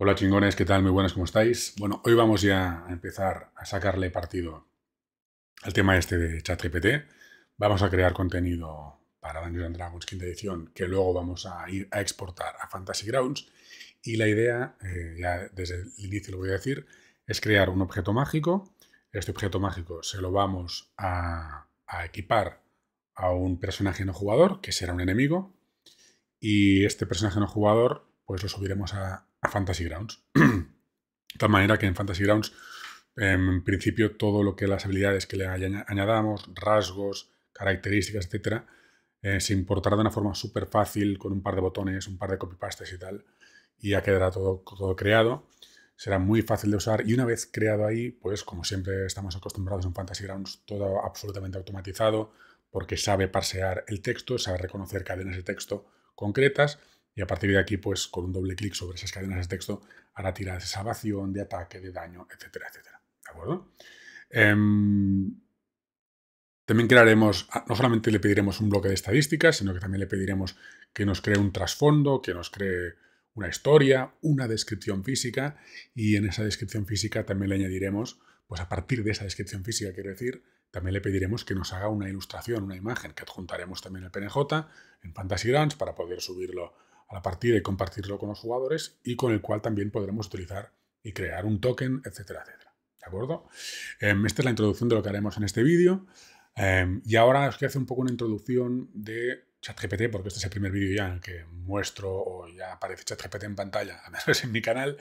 Hola chingones, ¿qué tal? Muy buenas, ¿cómo estáis? Bueno, hoy vamos ya a empezar a sacarle partido al tema este de ChatGPT. Vamos a crear contenido para Dungeons and Dragons quinta edición que luego vamos a ir a exportar a Fantasy Grounds. Y la idea, eh, ya desde el inicio lo voy a decir, es crear un objeto mágico. Este objeto mágico se lo vamos a equipar a un personaje no jugador, que será un enemigo. Y este personaje no jugador, pues lo subiremos a, a Fantasy Grounds. de tal manera que en Fantasy Grounds, em, en principio, todo lo que las habilidades que le añadamos, rasgos, características, etcétera, eh, se importará de una forma súper fácil con un par de botones, un par de copypastes y tal, y ya quedará todo, todo creado. Será muy fácil de usar y una vez creado ahí, pues como siempre estamos acostumbrados en Fantasy Grounds, todo absolutamente automatizado, porque sabe parsear el texto, sabe reconocer cadenas de texto concretas y a partir de aquí, pues con un doble clic sobre esas cadenas de texto, hará tiradas de salvación, de ataque, de daño, etcétera, etcétera. ¿De acuerdo? Em, también crearemos, ah, no solamente le pediremos un bloque de estadísticas, sino que también le pediremos que nos cree un trasfondo, que nos cree una historia, una descripción física y en esa descripción física también le añadiremos, pues a partir de esa descripción física, quiero decir, también le pediremos que nos haga una ilustración, una imagen que adjuntaremos también el PNJ en Fantasy Grounds para poder subirlo a la partida y compartirlo con los jugadores y con el cual también podremos utilizar y crear un token, etcétera, etcétera. ¿De acuerdo? Em, esta es la introducción de lo que haremos en este vídeo. Em, y ahora os quiero hacer un poco una introducción de ChatGPT, porque este es el primer vídeo ya en el que muestro o ya aparece ChatGPT en pantalla, a menos en mi canal.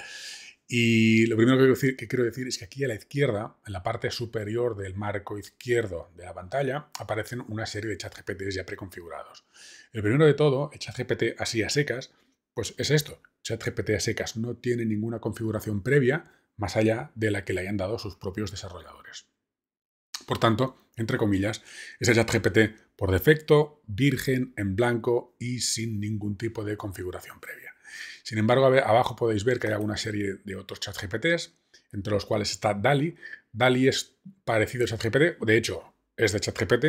Y lo primero que quiero, decir, es que aquí a la izquierda, en la parte superior del marco izquierdo de la pantalla, aparecen una serie de chat ChatGPTs ya preconfigurados. El primero de todo, el GPT así a secas, pues es esto. ChatGPT a secas no tiene ninguna configuración previa más allá de la que le hayan dado sus propios desarrolladores. Por tanto, entre comillas, es el GPT por defecto, virgen, en blanco y sin ningún tipo de configuración previa. Sin embargo, abajo podéis ver que hay alguna serie de otros chat GPTs, entre los cuales está DALI. DALI es parecido a ChatGPT, de hecho, es de ChatGPT,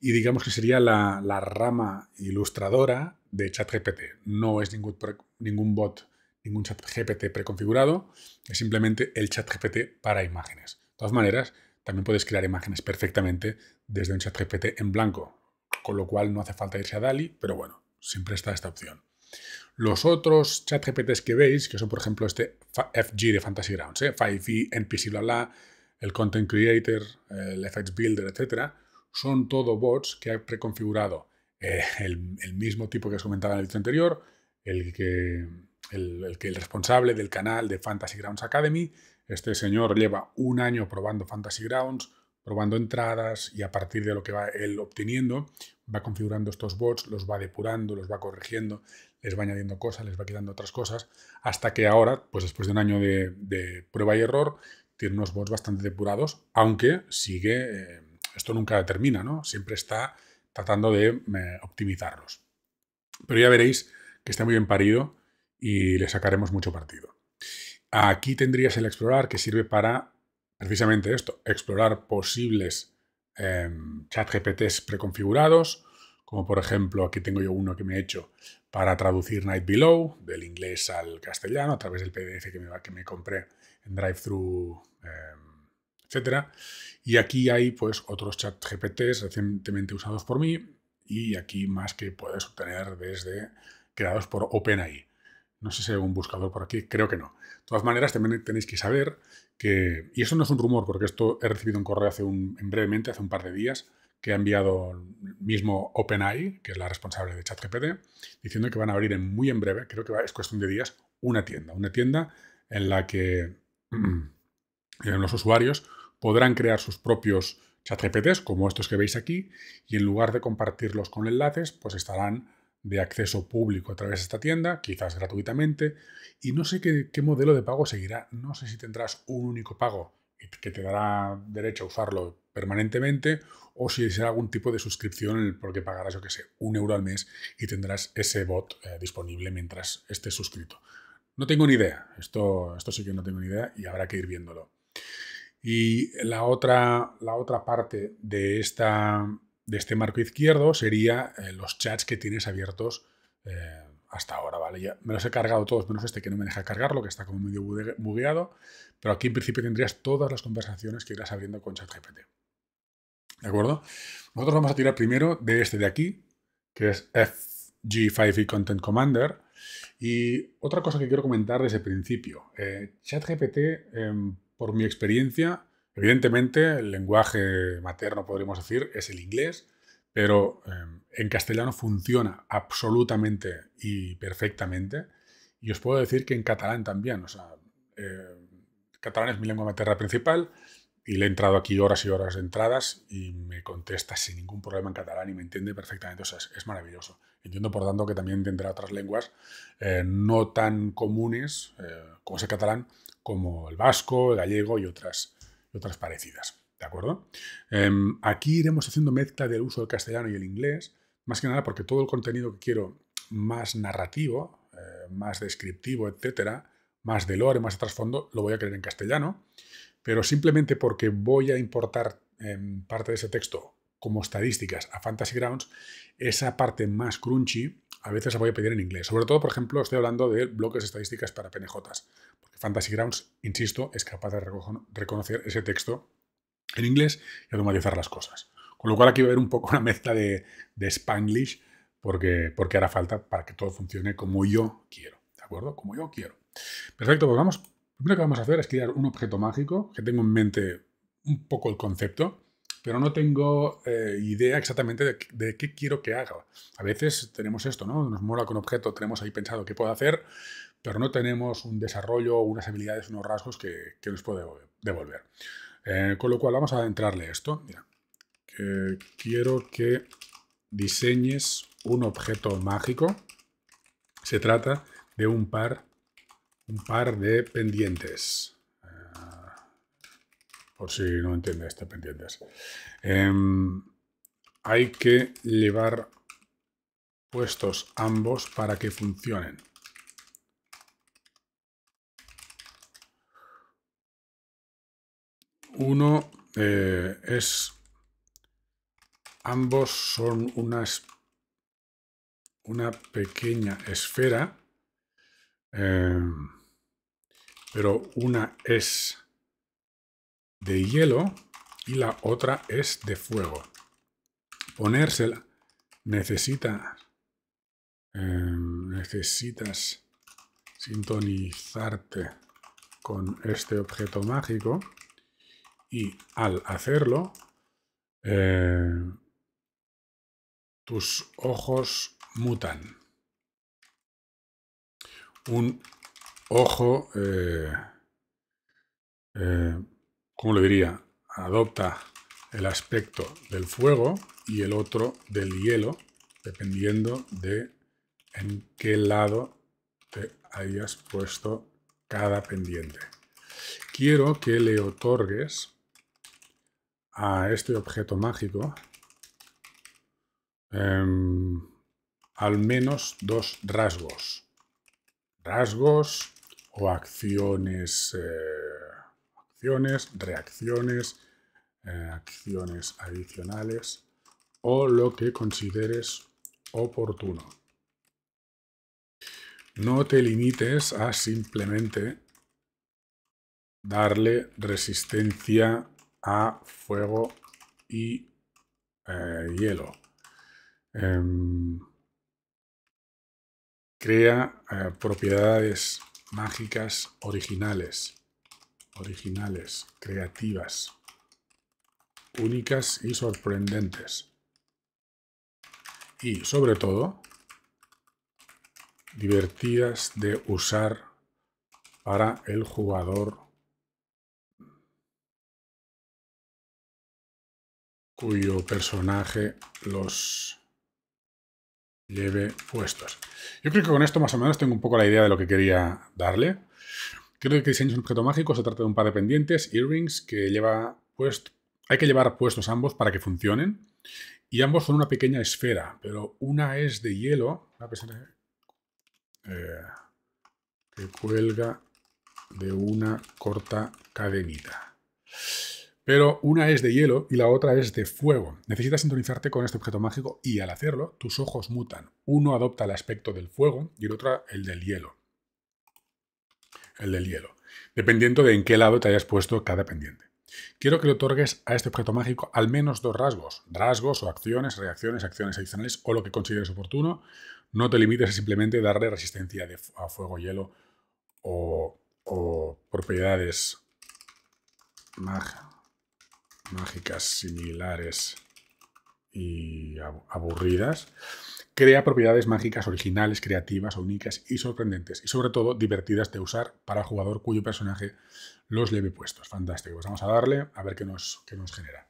y digamos que sería la, rama ilustradora de ChatGPT. No es ningún, ningún bot, ningún ChatGPT preconfigurado, es simplemente el ChatGPT para imágenes. De todas maneras, también puedes crear imágenes perfectamente desde un ChatGPT en blanco, con lo cual no hace falta irse a DALI, pero bueno, siempre está esta opción. Los otros ChatGPTs que veis, que son por ejemplo este FG de Fantasy Grounds, eh e, NPC, bla, bla, el Content Creator, el Effects Builder, etc., son todo bots que ha preconfigurado eh, el, mismo tipo que os comentaba en el vídeo anterior, el que el, el que el responsable del canal de Fantasy Grounds Academy, este señor lleva un año probando Fantasy Grounds, probando entradas y a partir de lo que va él obteniendo, va configurando estos bots, los va depurando, los va corrigiendo, les va añadiendo cosas, les va quitando otras cosas, hasta que ahora, pues después de un año de, prueba y error, tiene unos bots bastante depurados, aunque sigue, eh, esto nunca termina, ¿no? Siempre está tratando de eh, optimizarlos. Pero ya veréis que está muy bien parido y le sacaremos mucho partido. Aquí tendrías el explorar que sirve para precisamente esto, explorar posibles eh, chat GPTs preconfigurados, como por ejemplo aquí tengo yo uno que me he hecho para traducir Night Below del inglés al castellano a través del PDF que me, que me compré en DriveThru, eh, em, etc. Y aquí hay pues otros chat GPTs recientemente usados por mí y aquí más que puedes obtener desde creados por OpenAI. No sé si hay un buscador por aquí, creo que no. De todas maneras, también tenéis que saber que, y eso no es un rumor, porque esto he recibido un correo hace un, brevemente, hace un par de días, que ha enviado mismo OpenAI, que es la responsable de ChatGPT, diciendo que van a abrir en muy en breve, creo que es cuestión de días, una tienda, una tienda en la que los usuarios podrán crear sus propios ChatGPTs, como estos que veis aquí, y en lugar de compartirlos con enlaces, pues estarán de acceso público a través de esta tienda, quizás gratuitamente, y no sé qué modelo de pago seguirá, no sé si tendrás un único pago que te dará derecho a usarlo permanentemente, o si será algún tipo de suscripción porque pagarás, yo que sé, un euro al mes y tendrás ese bot eh, disponible mientras estés suscrito. No tengo ni idea, esto, esto sí que no tengo ni idea y habrá que ir viéndolo. Y la otra, la otra parte de, esta, de este marco izquierdo sería eh, los chats que tienes abiertos eh, hasta ahora, ¿vale? Ya me los he cargado todos, menos este que no me deja cargarlo, que está como medio bugueado, pero aquí en principio tendrías todas las conversaciones que irás abriendo con ChatGPT. ¿De acuerdo? Nosotros vamos a tirar primero de este de aquí, que es FG5e e Content Commander. Y otra cosa que quiero comentar desde el principio. Eh, ChatGPT, em, por mi experiencia, evidentemente el lenguaje materno, podríamos decir, es el inglés, pero... Em, en castellano funciona absolutamente y perfectamente. Y os puedo decir que en catalán también. O sea, eh, catalán es mi lengua materna principal y le he entrado aquí horas y horas de entradas y me contesta sin ningún problema en catalán y me entiende perfectamente. O sea, es, maravilloso. Entiendo, por tanto, que también entenderá otras lenguas eh, no tan comunes eh, como es el catalán, como el vasco, el gallego y otras, otras parecidas. ¿De acuerdo? Em, aquí iremos haciendo mezcla del uso del castellano y el inglés más que nada porque todo el contenido que quiero más narrativo, eh, más descriptivo, etcétera, más de lore, más de trasfondo, lo voy a querer en castellano. Pero simplemente porque voy a importar em, parte de ese texto como estadísticas a Fantasy Grounds, esa parte más crunchy a veces la voy a pedir en inglés. Sobre todo, por ejemplo, estoy hablando de bloques estadísticas para PNJs, porque Fantasy Grounds, insisto, es capaz de reconocer ese texto en inglés y automatizar las cosas. Con lo cual aquí va a haber un poco una mezcla de, de spanglish porque, porque hará falta para que todo funcione como yo quiero, ¿de acuerdo? Como yo quiero. Perfecto, pues vamos, lo primero que vamos a hacer es crear un objeto mágico que tengo en mente un poco el concepto, pero no tengo eh, idea exactamente de, qué quiero que haga. A veces tenemos esto, ¿no? Nos mola con objeto, tenemos ahí pensado qué puedo hacer, pero no tenemos un desarrollo, unas habilidades, unos rasgos que, que nos puede devolver. Eh, con lo cual vamos a adentrarle esto. Mira, quiero que diseñes un objeto mágico. Se trata de un par, un par de pendientes. Ah, por si no entiende este pendientes. Em, hay que llevar puestos ambos para que funcionen. Uno eh, es Ambos son una, una pequeña esfera, em, pero una es de hielo y la otra es de fuego. Ponérsela necesita, em, necesitas sintonizarte con este objeto mágico y al hacerlo em, tus ojos mutan. Un ojo, como eh, eh, ¿cómo lo diría? Adopta el aspecto del fuego y el otro del hielo, dependiendo de en qué lado te hayas puesto cada pendiente. Quiero que le otorgues a este objeto mágico Em, al menos dos rasgos. Rasgos o acciones, eh, acciones reacciones, eh, acciones adicionales o lo que consideres oportuno. No te limites a simplemente darle resistencia a fuego y eh, hielo Em, crea eh, propiedades mágicas originales, originales, creativas, únicas y sorprendentes. Y sobre todo, divertidas de usar para el jugador cuyo personaje los lleve puestos. Yo creo que con esto más o menos tengo un poco la idea de lo que quería darle. Creo que diseño es un objeto mágico, se trata de un par de pendientes, earrings, que lleva puesto... Hay que llevar puestos ambos para que funcionen. Y ambos son una pequeña esfera, pero una es de hielo, una persona, eh, que cuelga de una corta cadenita. Pero una es de hielo y la otra es de fuego. Necesitas sintonizarte con este objeto mágico y al hacerlo, tus ojos mutan. Uno adopta el aspecto del fuego y el otro el del hielo. El del hielo. Dependiendo de en qué lado te hayas puesto cada pendiente. Quiero que le otorgues a este objeto mágico al menos dos rasgos. Rasgos o acciones, reacciones, acciones adicionales o lo que consideres oportuno. No te limites a simplemente darle resistencia a fuego, hielo o, o propiedades mágicas mágicas similares y aburridas, crea propiedades mágicas originales, creativas, únicas y sorprendentes, y sobre todo divertidas de usar para el jugador cuyo personaje los lleve puestos. Fantástico. Pues vamos a darle a ver qué nos, qué nos genera.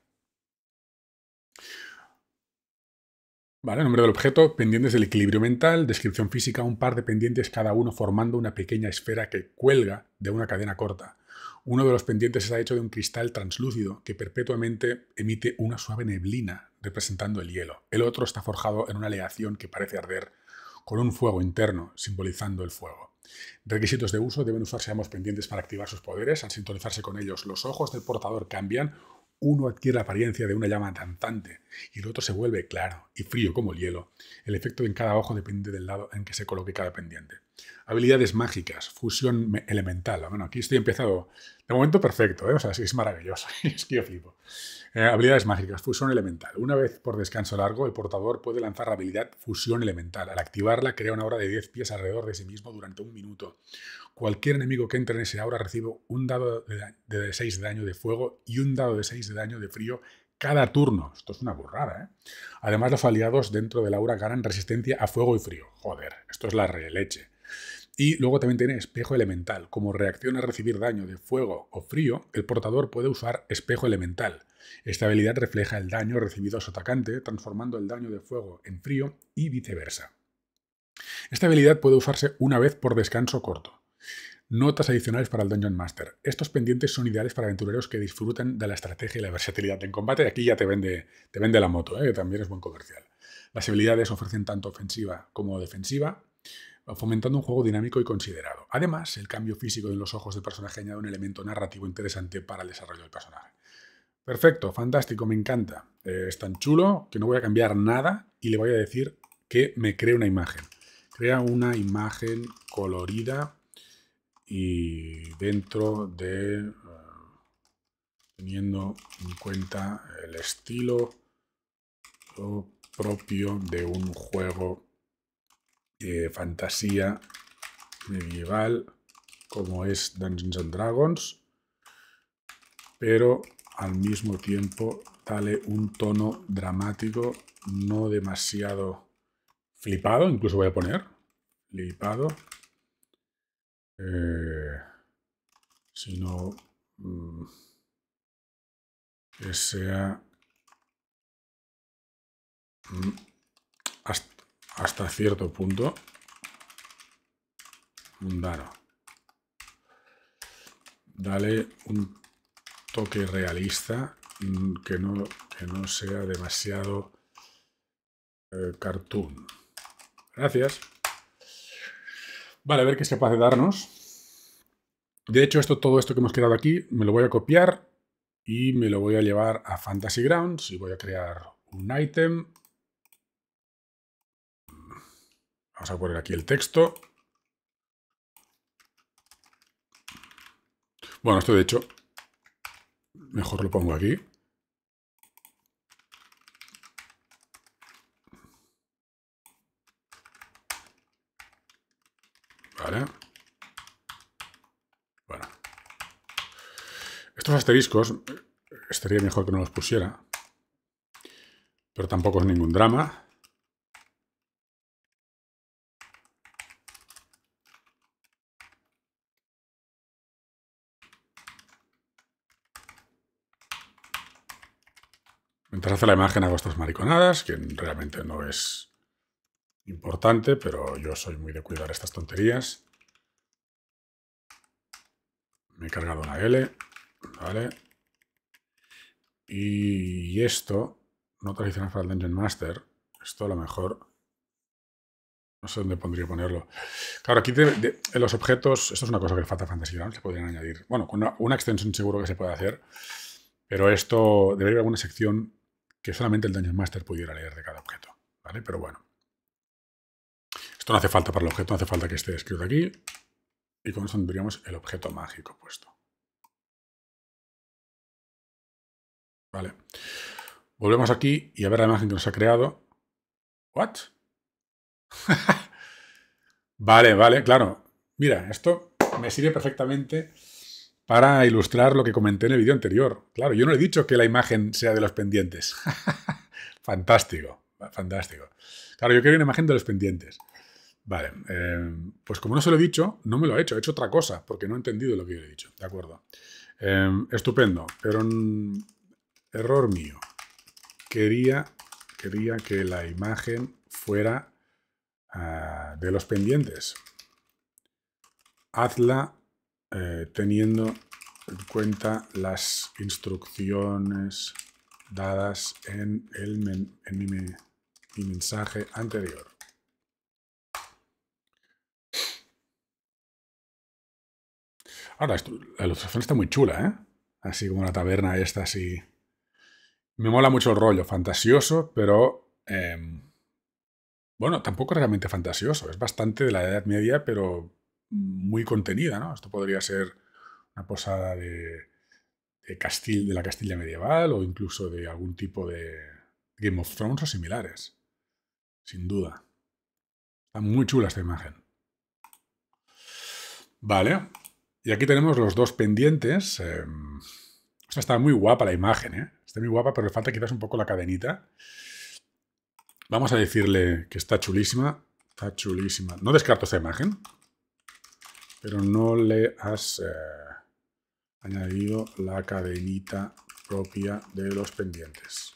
Vale, nombre del objeto, pendientes del equilibrio mental, descripción física, un par de pendientes cada uno formando una pequeña esfera que cuelga de una cadena corta. Uno de los pendientes está hecho de un cristal translúcido que perpetuamente emite una suave neblina representando el hielo. El otro está forjado en una aleación que parece arder con un fuego interno simbolizando el fuego. Requisitos de uso deben usarse ambos pendientes para activar sus poderes. Al sintonizarse con ellos, los ojos del portador cambian uno adquiere la apariencia de una llama cantante y el otro se vuelve claro y frío como el hielo, el efecto en cada ojo depende del lado en que se coloque cada pendiente. Habilidades mágicas, fusión elemental. Ah, bueno, aquí estoy empezado de momento perfecto, ¿eh? o sea, es maravilloso, es que yo flipo. Eh, habilidades mágicas, fusión elemental. Una vez por descanso largo, el portador puede lanzar la habilidad fusión elemental. Al activarla, crea una aura de 10 pies alrededor de sí mismo durante un minuto. Cualquier enemigo que entre en ese aura recibe un dado de 6 de daño de fuego y un dado de 6 de daño de frío cada turno. Esto es una burrada, ¿eh? Además, los aliados dentro del aura ganan resistencia a fuego y frío. Joder, esto es la releche. Y luego también tiene espejo elemental. Como reacción a recibir daño de fuego o frío, el portador puede usar espejo elemental. Esta habilidad refleja el daño recibido a su atacante, transformando el daño de fuego en frío y viceversa. Esta habilidad puede usarse una vez por descanso corto. Notas adicionales para el Dungeon Master. Estos pendientes son ideales para aventureros que disfrutan de la estrategia y la versatilidad en combate. Aquí ya te vende, te vende la moto, que ¿eh? también es buen comercial. Las habilidades ofrecen tanto ofensiva como defensiva, fomentando un juego dinámico y considerado. Además, el cambio físico en los ojos del personaje añade un elemento narrativo interesante para el desarrollo del personaje. Perfecto, fantástico, me encanta. Eh, es tan chulo que no voy a cambiar nada y le voy a decir que me cree una imagen. Crea una imagen colorida y dentro de... Eh, teniendo en cuenta el estilo propio de un juego eh, fantasía medieval como es Dungeons and Dragons, pero al mismo tiempo dale un tono dramático no demasiado flipado, incluso voy a poner flipado, eh, sino mm, que sea mm, hasta hasta cierto punto mundano. Dale un toque realista mm, que no, no sea demasiado eh, cartoon. Gracias. Vale, a ver qué es capaz de darnos. De hecho, esto, todo esto que hemos quedado aquí me lo voy a copiar y me lo voy a llevar a Fantasy Grounds y voy a crear un item Vamos a poner aquí el texto. Bueno, esto de hecho, mejor lo pongo aquí. Vale. Bueno. Estos asteriscos eh, estaría mejor que no los pusiera. Pero tampoco es ningún drama. Trace la imagen a vuestras mariconadas, que realmente no es importante, pero yo soy muy de cuidar estas tonterías. Me he cargado la L, ¿vale? Y esto, no tradicional para el Dungeon Master, esto a lo mejor... No sé dónde pondría ponerlo. Claro, aquí en los objetos, esto es una cosa que falta fantasía, Se podrían añadir. Bueno, con una, extensión seguro que se puede hacer, pero esto, debería haber alguna sección que solamente el Dungeon Master pudiera leer de cada objeto. ¿vale? Pero bueno. Esto no hace falta para el objeto, no hace falta que esté escrito aquí. Y con eso tendríamos el objeto mágico puesto. Vale. Volvemos aquí y a ver la imagen que nos ha creado. ¿What? vale, vale, claro. Mira, esto me sirve perfectamente para ilustrar lo que comenté en el vídeo anterior. Claro, yo no he dicho que la imagen sea de los pendientes. fantástico, fantástico. Claro, yo quiero una imagen de los pendientes. Vale, eh, pues como no se lo he dicho, no me lo he hecho, he hecho otra cosa, porque no he entendido lo que yo le he dicho, ¿de acuerdo? Eh, estupendo, pero un error mío. Quería, quería que la imagen fuera ah, de los pendientes. Hazla eh, teniendo en cuenta las instrucciones dadas en, el mi, mensaje anterior. Ahora, la ilustración está muy chula, ¿eh? Así como una taberna esta, así... Me mola mucho el rollo, fantasioso, pero... Em, bueno, tampoco realmente fantasioso, es bastante de la Edad Media, pero muy contenida, ¿no? Esto podría ser una posada de, Castil, de la Castilla medieval o incluso de algún tipo de Game of Thrones o similares. Sin duda. Está muy chula esta imagen. Vale. Y aquí tenemos los dos pendientes. o em, sea, está muy guapa la imagen, ¿eh? Está muy guapa, pero le falta quizás un poco la cadenita. Vamos a decirle que está chulísima. Está chulísima. No descarto esta imagen pero no le has eh, añadido la cadenita propia de los pendientes.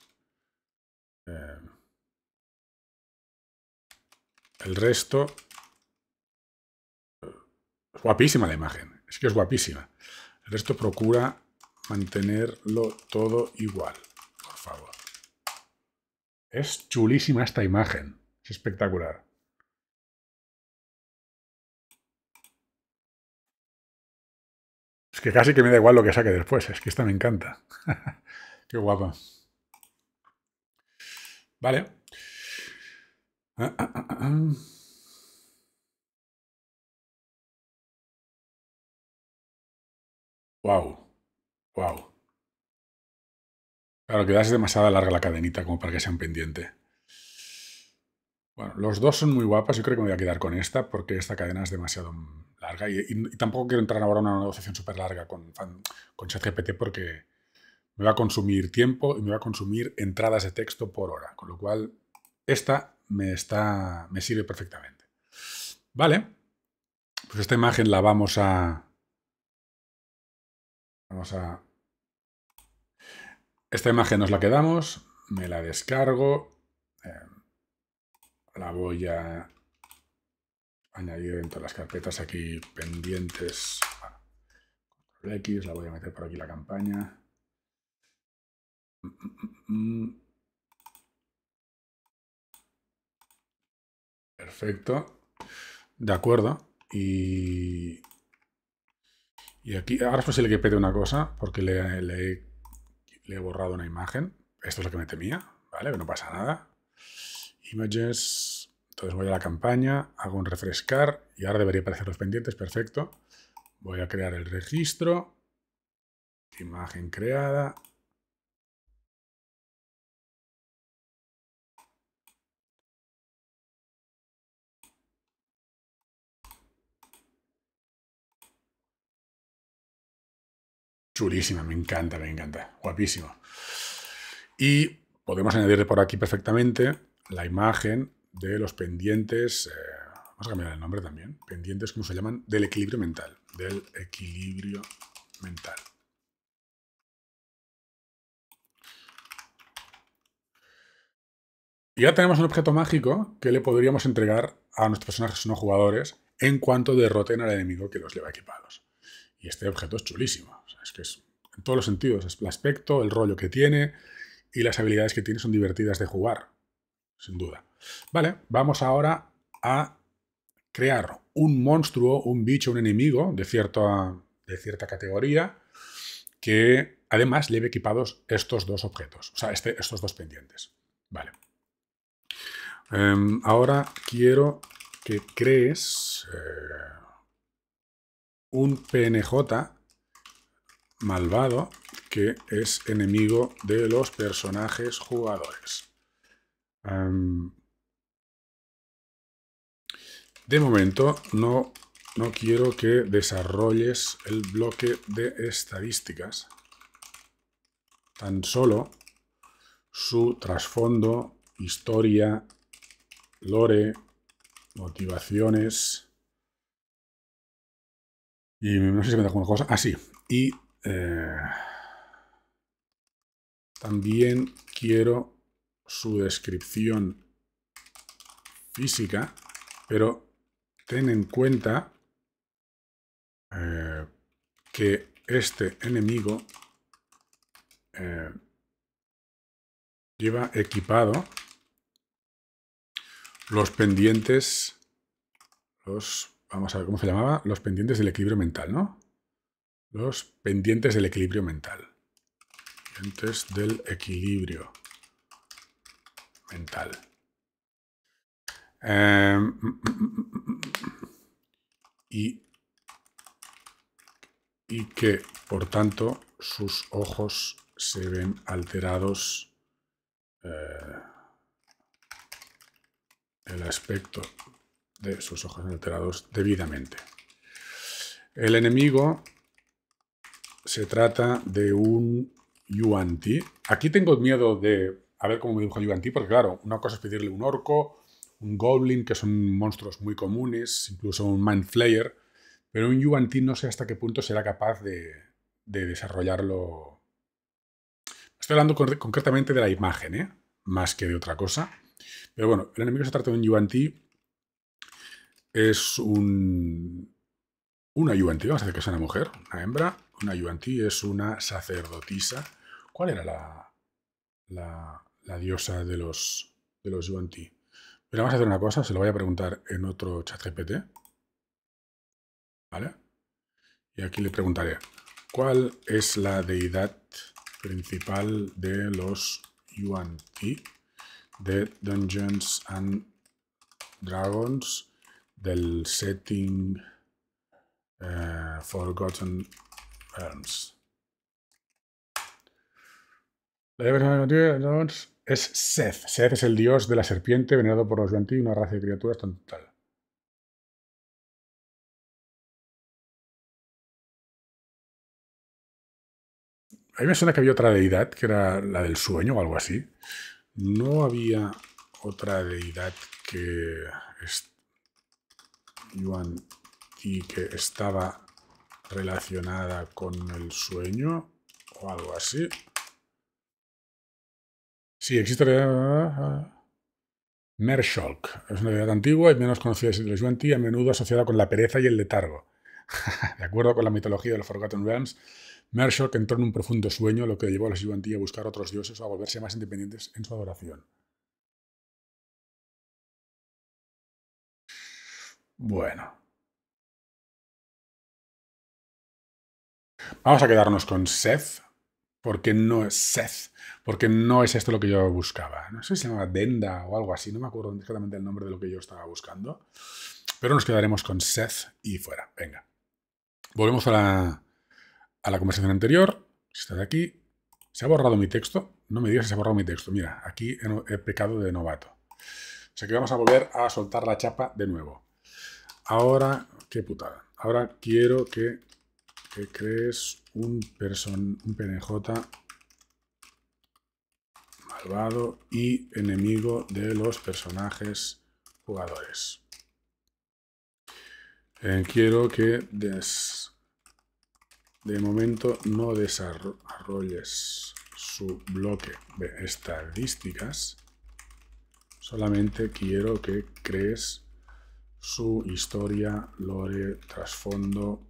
Eh, el resto... Es eh, guapísima la imagen, es que es guapísima. El resto procura mantenerlo todo igual, por favor. Es chulísima esta imagen, es espectacular. Es que casi que me da igual lo que saque después, es que esta me encanta. Qué guapa. Vale. wow. Wow. Claro, que das demasiada larga la cadenita como para que sea un pendiente. Bueno, los dos son muy guapas. Yo creo que me voy a quedar con esta porque esta cadena es demasiado larga y, tampoco quiero entrar ahora en una negociación súper larga con, con ChatGPT porque me va a consumir tiempo y me va a consumir entradas de texto por hora. Con lo cual, esta me, está, me sirve perfectamente. Vale. Pues esta imagen la vamos a... Vamos a... Esta imagen nos la quedamos, me la descargo la voy a añadir dentro de las carpetas aquí pendientes. X, la voy a meter por aquí la campaña. Mm, mm, mm, Perfecto. De acuerdo. Y, y aquí, ahora es posible que pete una cosa, porque le, le he borrado una imagen. Esto es lo que me temía, ¿vale? Que no pasa nada. Images. Entonces voy a la campaña, hago un refrescar y ahora debería aparecer los pendientes. Perfecto. Voy a crear el registro. Imagen creada. Chulísima, me encanta, me encanta. Guapísimo. Y podemos añadirle por aquí perfectamente la imagen de los pendientes, eh, vamos a cambiar el nombre también, pendientes, como se llaman? Del equilibrio mental, del equilibrio mental. Y ya tenemos un objeto mágico que le podríamos entregar a nuestros personajes no jugadores en cuanto derroten al enemigo que los lleva equipados. Y este objeto es chulísimo. es que en todos los sentidos. Es el aspecto, el rollo que tiene y las habilidades que tiene son divertidas de jugar sin duda. Vale, vamos ahora a crear un monstruo, un bicho, un enemigo de cierta, de cierta categoría que además lleve equipados estos dos objetos, o sea, este, estos dos pendientes. Vale. Em, ahora quiero que crees eh, un PNJ malvado que es enemigo de los personajes jugadores de momento no, no quiero que desarrolles el bloque de estadísticas. Tan solo su trasfondo, historia, lore, motivaciones. Y no sé si me da alguna cosa. Ah, Y eh, también quiero su descripción física, pero ten en cuenta eh, que este enemigo eh, lleva equipado los pendientes, los, vamos a ver cómo se llamaba, los pendientes del equilibrio mental, ¿no? Los pendientes del equilibrio mental. Pendientes del equilibrio mental. Em, y, que, por tanto, sus ojos se ven alterados eh, el aspecto de sus ojos alterados debidamente. El enemigo se trata de un Yuanti. Aquí tengo miedo de a ver cómo me dibuja Yuan porque claro, una cosa es pedirle un orco, un goblin, que son monstruos muy comunes, incluso un mind flayer, pero un Yuan no sé hasta qué punto será capaz de, desarrollarlo. Estoy hablando concretamente de la imagen, ¿eh? más que de otra cosa. Pero bueno, el enemigo se trata de un Yuan Es un... Una Yuan vamos a decir que es una mujer, una hembra. Una Yuan es una sacerdotisa. ¿Cuál era la...? la la diosa de los, de los Yuan-Ti. Pero vamos a hacer una cosa, se lo voy a preguntar en otro chat GPT. ¿Vale? Y aquí le preguntaré, ¿cuál es la deidad principal de los Yuan-Ti de Dungeons and Dragons del setting eh, Forgotten Realms? La es Seth. Seth es el dios de la serpiente venerado por los Yuan-Ti, una raza de criaturas tan total. A mí me suena que había otra deidad, que era la del sueño o algo así. No había otra deidad que, Yuan Ti, que estaba relacionada con el sueño o algo así. Sí, existe la ah, ah. Es una deidad antigua y menos conocida desde los Yuanti, a menudo asociada con la pereza y el letargo. de acuerdo con la mitología de los Forgotten Realms, Mersholk entró en un profundo sueño, lo que llevó a los Yuan a buscar otros dioses o a volverse más independientes en su adoración. Bueno. Vamos a quedarnos con Seth, porque no es Seth porque no es esto lo que yo buscaba. No sé si se llama Denda o algo así, no me acuerdo exactamente el nombre de lo que yo estaba buscando. Pero nos quedaremos con Seth y fuera. Venga. Volvemos a la, conversación anterior. Está estás aquí, se ha borrado mi texto. No me digas si se ha borrado mi texto. Mira, aquí he, pecado de novato. O sea que vamos a volver a soltar la chapa de nuevo. Ahora, qué putada. Ahora quiero que, crees un, person, un PNJ y enemigo de los personajes jugadores. Eh, quiero que des, de momento no desarrolles su bloque de estadísticas. Solamente quiero que crees su historia, lore, trasfondo,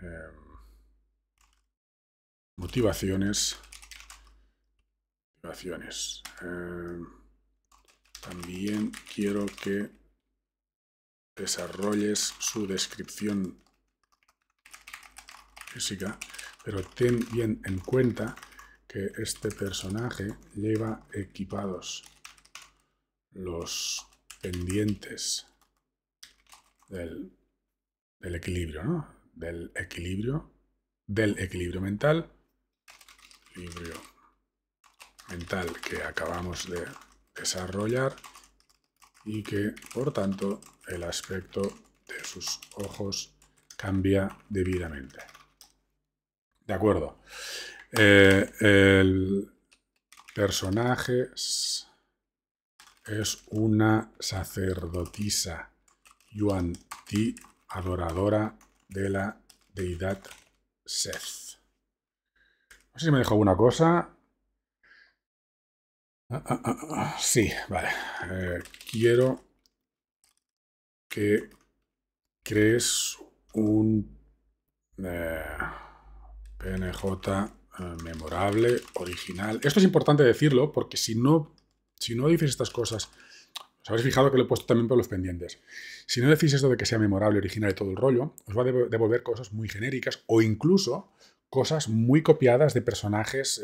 eh, motivaciones Em, también quiero que desarrolles su descripción física, pero ten bien en cuenta que este personaje lleva equipados los pendientes del, equilibrio, Del equilibrio, del equilibrio mental, mental que acabamos de desarrollar y que, por tanto, el aspecto de sus ojos cambia debidamente. De acuerdo. Eh, el personaje es una sacerdotisa Yuan Ti, adoradora de la deidad Seth. No sé si me dejo alguna cosa. Ah, ah, ah, sí, vale. Eh, quiero que crees un eh, PNJ eh, memorable, original. Esto es importante decirlo porque si no, si no dices estas cosas, os habéis fijado que lo he puesto también por los pendientes. Si no decís esto de que sea memorable, original y todo el rollo, os va a devolver cosas muy genéricas o incluso cosas muy copiadas de personajes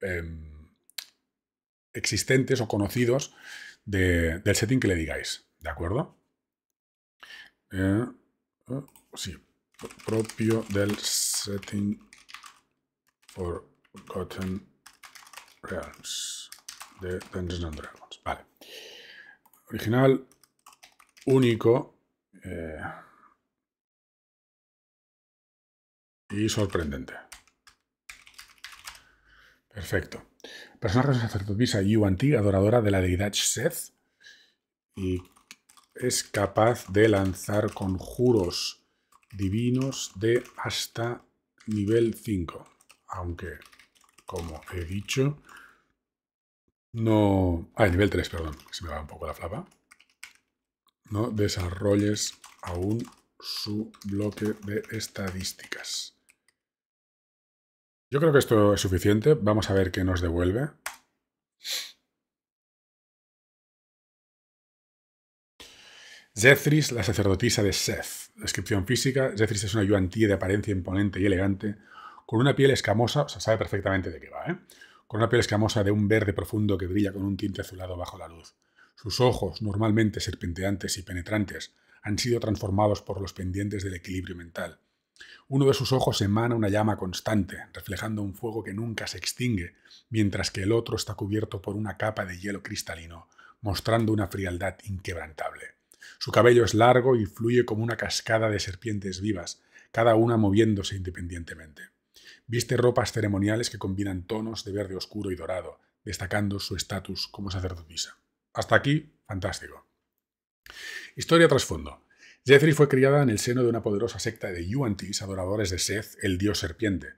em, existentes o conocidos de, del setting que le digáis. ¿De acuerdo? Eh, oh, sí, propio del setting Forgotten Realms de Dungeons and Dragons. Vale. Original, único eh, y sorprendente. Perfecto personaje sacerdotisa yuan adoradora de la deidad Seth, y es capaz de lanzar conjuros divinos de hasta nivel 5. Aunque, como he dicho, no... Ah, nivel 3, perdón. Se me va un poco la flapa. No desarrolles aún su bloque de estadísticas. Yo creo que esto es suficiente. Vamos a ver qué nos devuelve. Zethris, la sacerdotisa de Seth. Descripción física. Zethris es una yuantía de apariencia imponente y elegante, con una piel escamosa, o sea, sabe perfectamente de qué va, ¿eh? Con una piel escamosa de un verde profundo que brilla con un tinte azulado bajo la luz. Sus ojos, normalmente serpenteantes y penetrantes, han sido transformados por los pendientes del equilibrio mental uno de sus ojos emana una llama constante, reflejando un fuego que nunca se extingue, mientras que el otro está cubierto por una capa de hielo cristalino, mostrando una frialdad inquebrantable. Su cabello es largo y fluye como una cascada de serpientes vivas, cada una moviéndose independientemente. Viste ropas ceremoniales que combinan tonos de verde oscuro y dorado, destacando su estatus como sacerdotisa. Hasta aquí, fantástico. Historia trasfondo. Jethri fue criada en el seno de una poderosa secta de Yuantis, adoradores de Seth, el dios serpiente.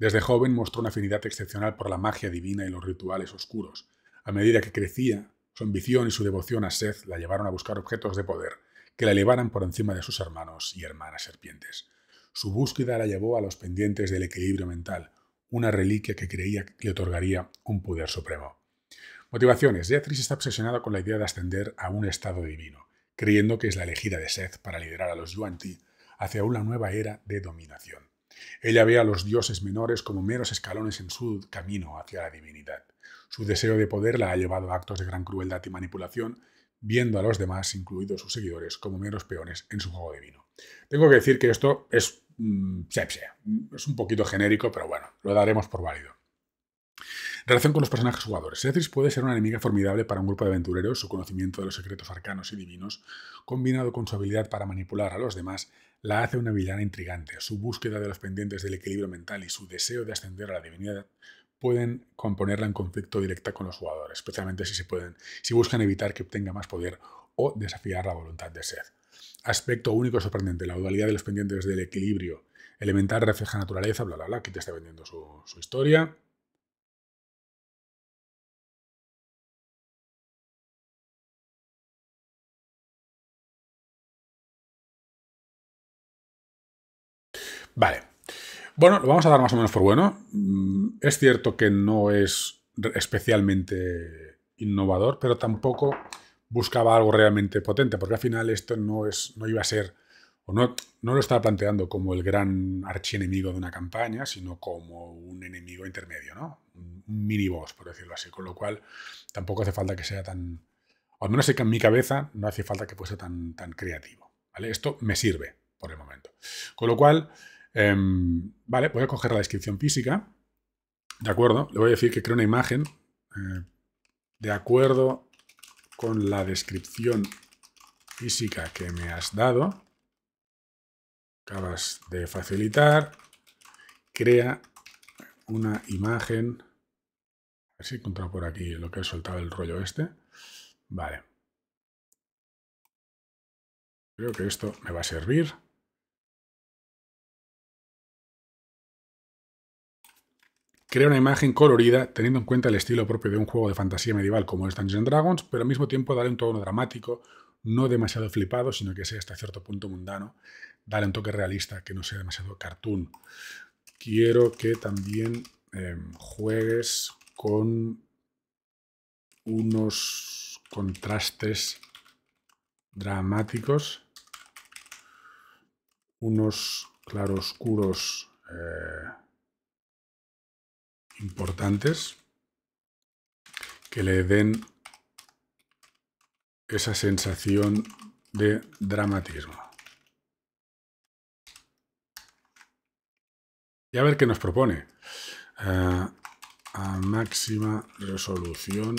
Desde joven mostró una afinidad excepcional por la magia divina y los rituales oscuros. A medida que crecía, su ambición y su devoción a Seth la llevaron a buscar objetos de poder que la elevaran por encima de sus hermanos y hermanas serpientes. Su búsqueda la llevó a los pendientes del equilibrio mental, una reliquia que creía que le otorgaría un poder supremo. Motivaciones. Beatriz está obsesionada con la idea de ascender a un estado divino creyendo que es la elegida de Seth para liderar a los Yuan-Ti hacia una nueva era de dominación. Ella ve a los dioses menores como meros escalones en su camino hacia la divinidad. Su deseo de poder la ha llevado a actos de gran crueldad y manipulación, viendo a los demás, incluidos sus seguidores, como meros peones en su juego divino. Tengo que decir que esto es mm, es un poquito genérico, pero bueno, lo daremos por válido. Relación con los personajes jugadores. Setris puede ser una enemiga formidable para un grupo de aventureros. Su conocimiento de los secretos arcanos y divinos, combinado con su habilidad para manipular a los demás, la hace una villana intrigante. Su búsqueda de los pendientes del equilibrio mental y su deseo de ascender a la divinidad pueden componerla en conflicto directa con los jugadores, especialmente si, se pueden, si buscan evitar que obtenga más poder o desafiar la voluntad de Seth. Aspecto único sorprendente, la dualidad de los pendientes del equilibrio elemental refleja naturaleza, bla, bla, bla, aquí te está vendiendo su historia. Vale. Bueno, lo vamos a dar más o menos por bueno. Mm, es cierto que no es especialmente innovador, pero tampoco buscaba algo realmente potente, porque al final esto no, es, no iba a ser, o no, no lo estaba planteando como el gran archienemigo de una campaña, sino como un enemigo intermedio, ¿no? Un mini boss, por decirlo así. Con lo cual, tampoco hace falta que sea tan, al menos en mi cabeza no hace falta que fuese tan, tan creativo. ¿vale? Esto me sirve por el momento. Con lo cual, Em, vale, voy a coger la descripción física. De acuerdo, le voy a decir que creo una imagen eh, de acuerdo con la descripción física que me has dado. Acabas de facilitar. Crea una imagen. A ver si he encontrado por aquí lo que he soltado el rollo este. Vale. Creo que esto me va a servir. Crea una imagen colorida teniendo en cuenta el estilo propio de un juego de fantasía medieval como el Dungeons Dragons, pero al mismo tiempo darle un tono dramático, no demasiado flipado, sino que sea hasta cierto punto mundano, darle un toque realista, que no sea demasiado cartoon. Quiero que también em, juegues con unos contrastes dramáticos, unos claroscuros eh, importantes que le den esa sensación de dramatismo. Y a ver qué nos propone. Eh, a máxima resolución.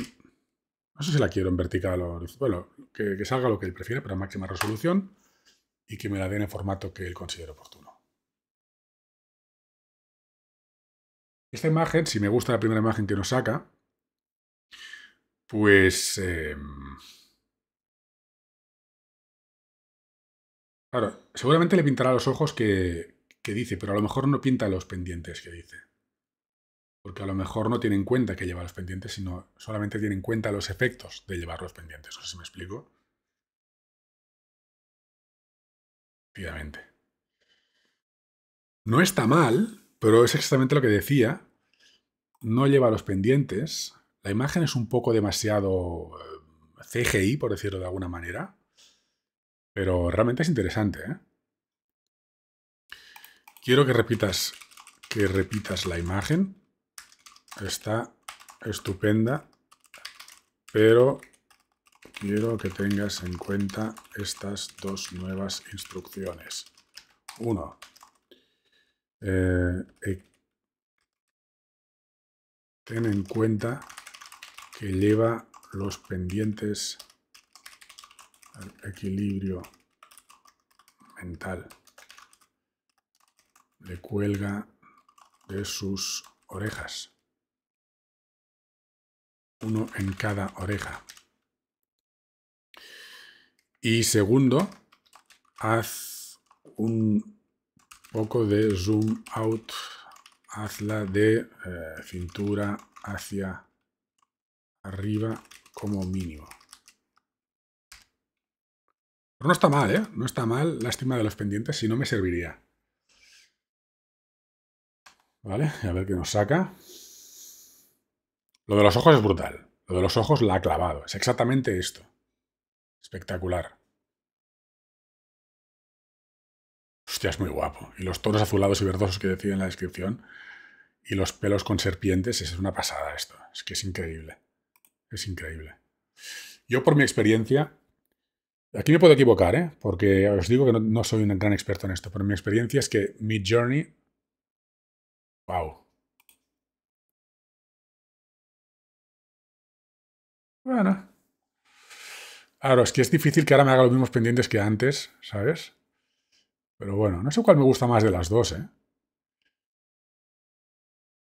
No sé si la quiero en vertical o Bueno, que, que salga lo que él prefiere, pero a máxima resolución y que me la den en formato que él considere oportuno. Esta imagen, si me gusta la primera imagen que nos saca, pues... Em, claro, seguramente le pintará los ojos que, dice, pero a lo mejor no pinta los pendientes que dice. Porque a lo mejor no tiene en cuenta que lleva los pendientes, sino solamente tiene en cuenta los efectos de llevar los pendientes. No sé si me explico. Efectivamente. No está mal, pero es exactamente lo que decía. No lleva los pendientes. La imagen es un poco demasiado eh, CGI, por decirlo de alguna manera. Pero realmente es interesante. ¿eh? Quiero que repitas, que repitas la imagen. Está estupenda. Pero quiero que tengas en cuenta estas dos nuevas instrucciones. Uno, eh, eh, ten en cuenta que lleva los pendientes al equilibrio mental. Le cuelga de sus orejas. Uno en cada oreja. Y segundo, haz un poco de zoom out, hazla de eh, cintura hacia arriba como mínimo. Pero no está mal, ¿eh? No está mal. Lástima de los pendientes, si no me serviría. ¿Vale? A ver qué nos saca. Lo de los ojos es brutal. Lo de los ojos la ha clavado. Es exactamente esto. Espectacular. Hostia, es muy guapo. Y los toros azulados y verdosos que decía en la descripción. Y los pelos con serpientes. Es una pasada esto. Es que es increíble. Es increíble. Yo, por mi experiencia, Aquí me puedo equivocar, ¿eh? porque os digo que no, soy un gran experto en esto, pero mi experiencia es que mi Journey. ¡Wow! Bueno. Ahora, es que es difícil que ahora me haga los mismos pendientes que antes, ¿sabes? Pero bueno, no sé cuál me gusta más de las dos, ¿eh?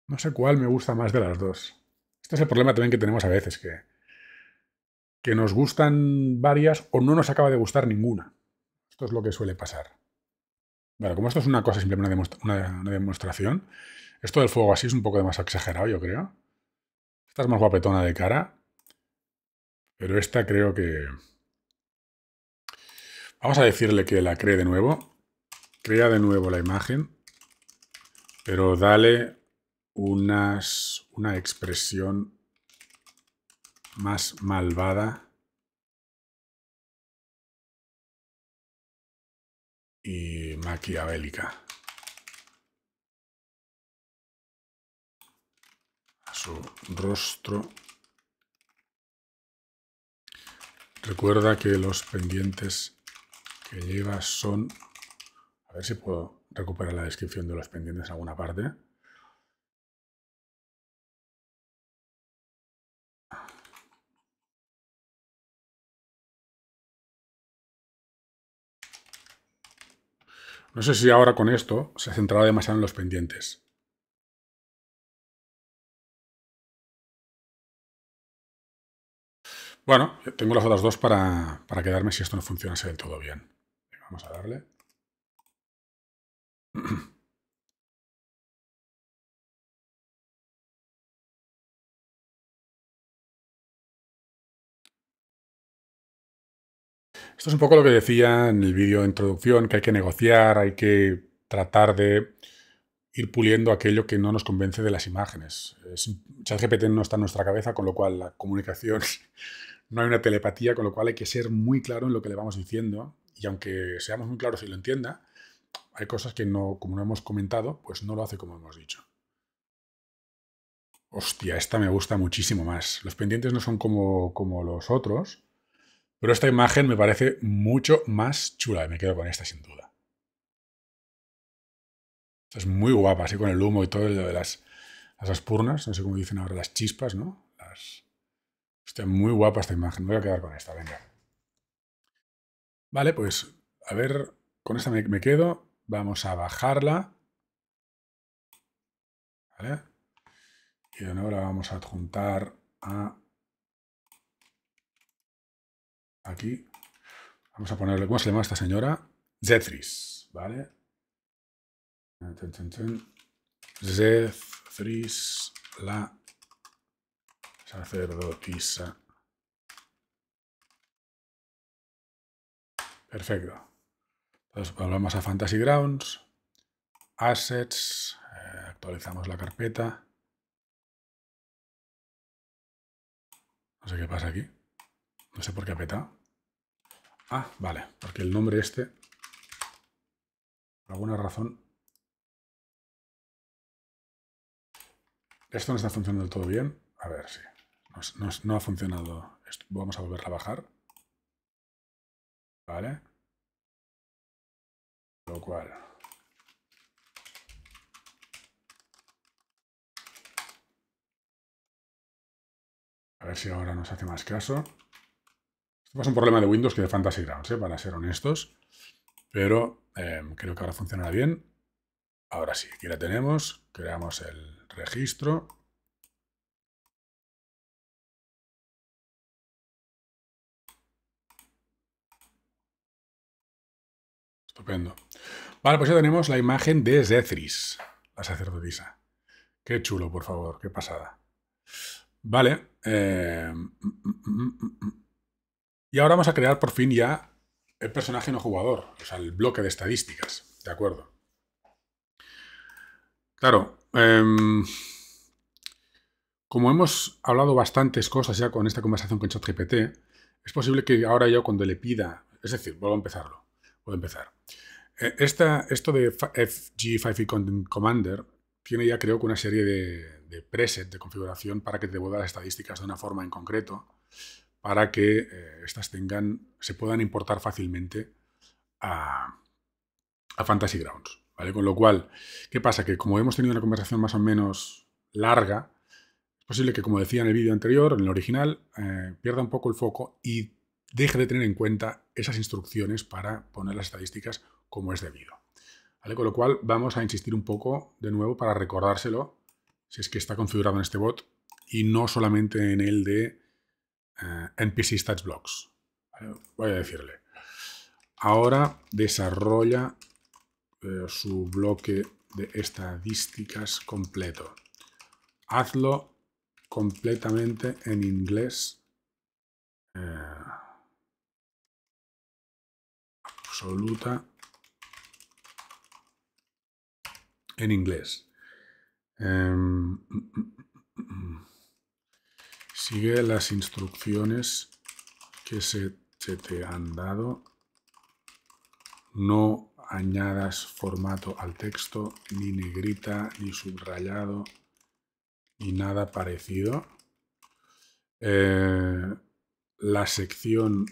No sé cuál me gusta más de las dos. Este es el problema también que tenemos a veces, que, que nos gustan varias o no nos acaba de gustar ninguna. Esto es lo que suele pasar. Bueno, como esto es una cosa, simplemente una, demostración, esto del fuego así es un poco de más exagerado, yo creo. Esta es más guapetona de cara, pero esta creo que... Vamos a decirle que la cree de nuevo crea de nuevo la imagen, pero dale unas, una expresión más malvada. y maquiavélica. A su rostro. Recuerda que los pendientes que lleva son a ver si puedo recuperar la descripción de los pendientes en alguna parte. No sé si ahora con esto se centrará demasiado en los pendientes. Bueno, tengo las otras dos para, quedarme si esto no funcionase del todo bien. Vamos a darle. Esto es un poco lo que decía en el vídeo de introducción, que hay que negociar, hay que tratar de ir puliendo aquello que no nos convence de las imágenes. ChatGPT no está en nuestra cabeza, con lo cual la comunicación, no hay una telepatía, con lo cual hay que ser muy claro en lo que le vamos diciendo. Y aunque seamos muy claros y lo entienda, hay cosas que no, como no hemos comentado, pues no lo hace como hemos dicho. Hostia, esta me gusta muchísimo más. Los pendientes no son como, como los otros, pero esta imagen me parece mucho más chula me quedo con esta sin duda. es muy guapa, así con el humo y todo lo de las, las aspurnas, no sé cómo dicen ahora, las chispas, ¿no? Las... Hostia, muy guapa esta imagen, me voy a quedar con esta, venga. Vale, pues a ver, con esta me quedo. Vamos a bajarla. ¿Vale? Y ahora vamos a adjuntar a... Aquí. Vamos a ponerle... ¿Cómo se llama esta señora? Zetris. ¿Vale? Zetris, la sacerdotisa. Perfecto. Entonces volvemos a Fantasy Grounds, Assets, eh, actualizamos la carpeta. No sé qué pasa aquí. No sé por qué apeta. Ah, vale, porque el nombre este, por alguna razón, esto no está funcionando todo bien. A ver, si... No, ha funcionado. vamos a volver a bajar. Vale. Lo cual. A ver si ahora nos hace más caso. Esto es un problema de Windows que de Fantasy Grounds, ¿eh? para ser honestos. Pero em, creo que ahora funcionará bien. Ahora sí, aquí la tenemos. Creamos el registro. Estupendo. Vale, pues ya tenemos la imagen de Zethris, la sacerdotisa. Qué chulo, por favor, qué pasada. Vale. Eh, mm, mm, mm, y ahora vamos a crear por fin ya el personaje no jugador, o sea, el bloque de estadísticas, ¿de acuerdo? Claro, em, como hemos hablado bastantes cosas ya con esta conversación con ChatGPT, es posible que ahora yo cuando le pida, es decir, vuelvo a empezarlo, puedo empezar. Eh, esto de FG5 e Commander tiene ya creo que una serie de, presets de configuración para que te devuelva las estadísticas de una forma en concreto, para que eh, estas tengan, se puedan importar fácilmente a, Fantasy Grounds. ¿vale? Con lo cual, ¿qué pasa? Que como hemos tenido una conversación más o menos larga, es posible que, como decía en el vídeo anterior, en el original, eh, pierda un poco el foco y deje de tener en cuenta esas instrucciones para poner las estadísticas como es debido. Con lo cual vamos a insistir un poco de nuevo para recordárselo si es que está configurado en este bot y no solamente en el de eh, NPC Stats Blocks. Voy a decirle. Ahora desarrolla eh, su bloque de estadísticas completo. Hazlo completamente en inglés. Eh, absoluta en inglés. Em, sigue las instrucciones que se, te han dado. No añadas formato al texto, ni negrita, ni subrayado, ni nada parecido. Eh, la sección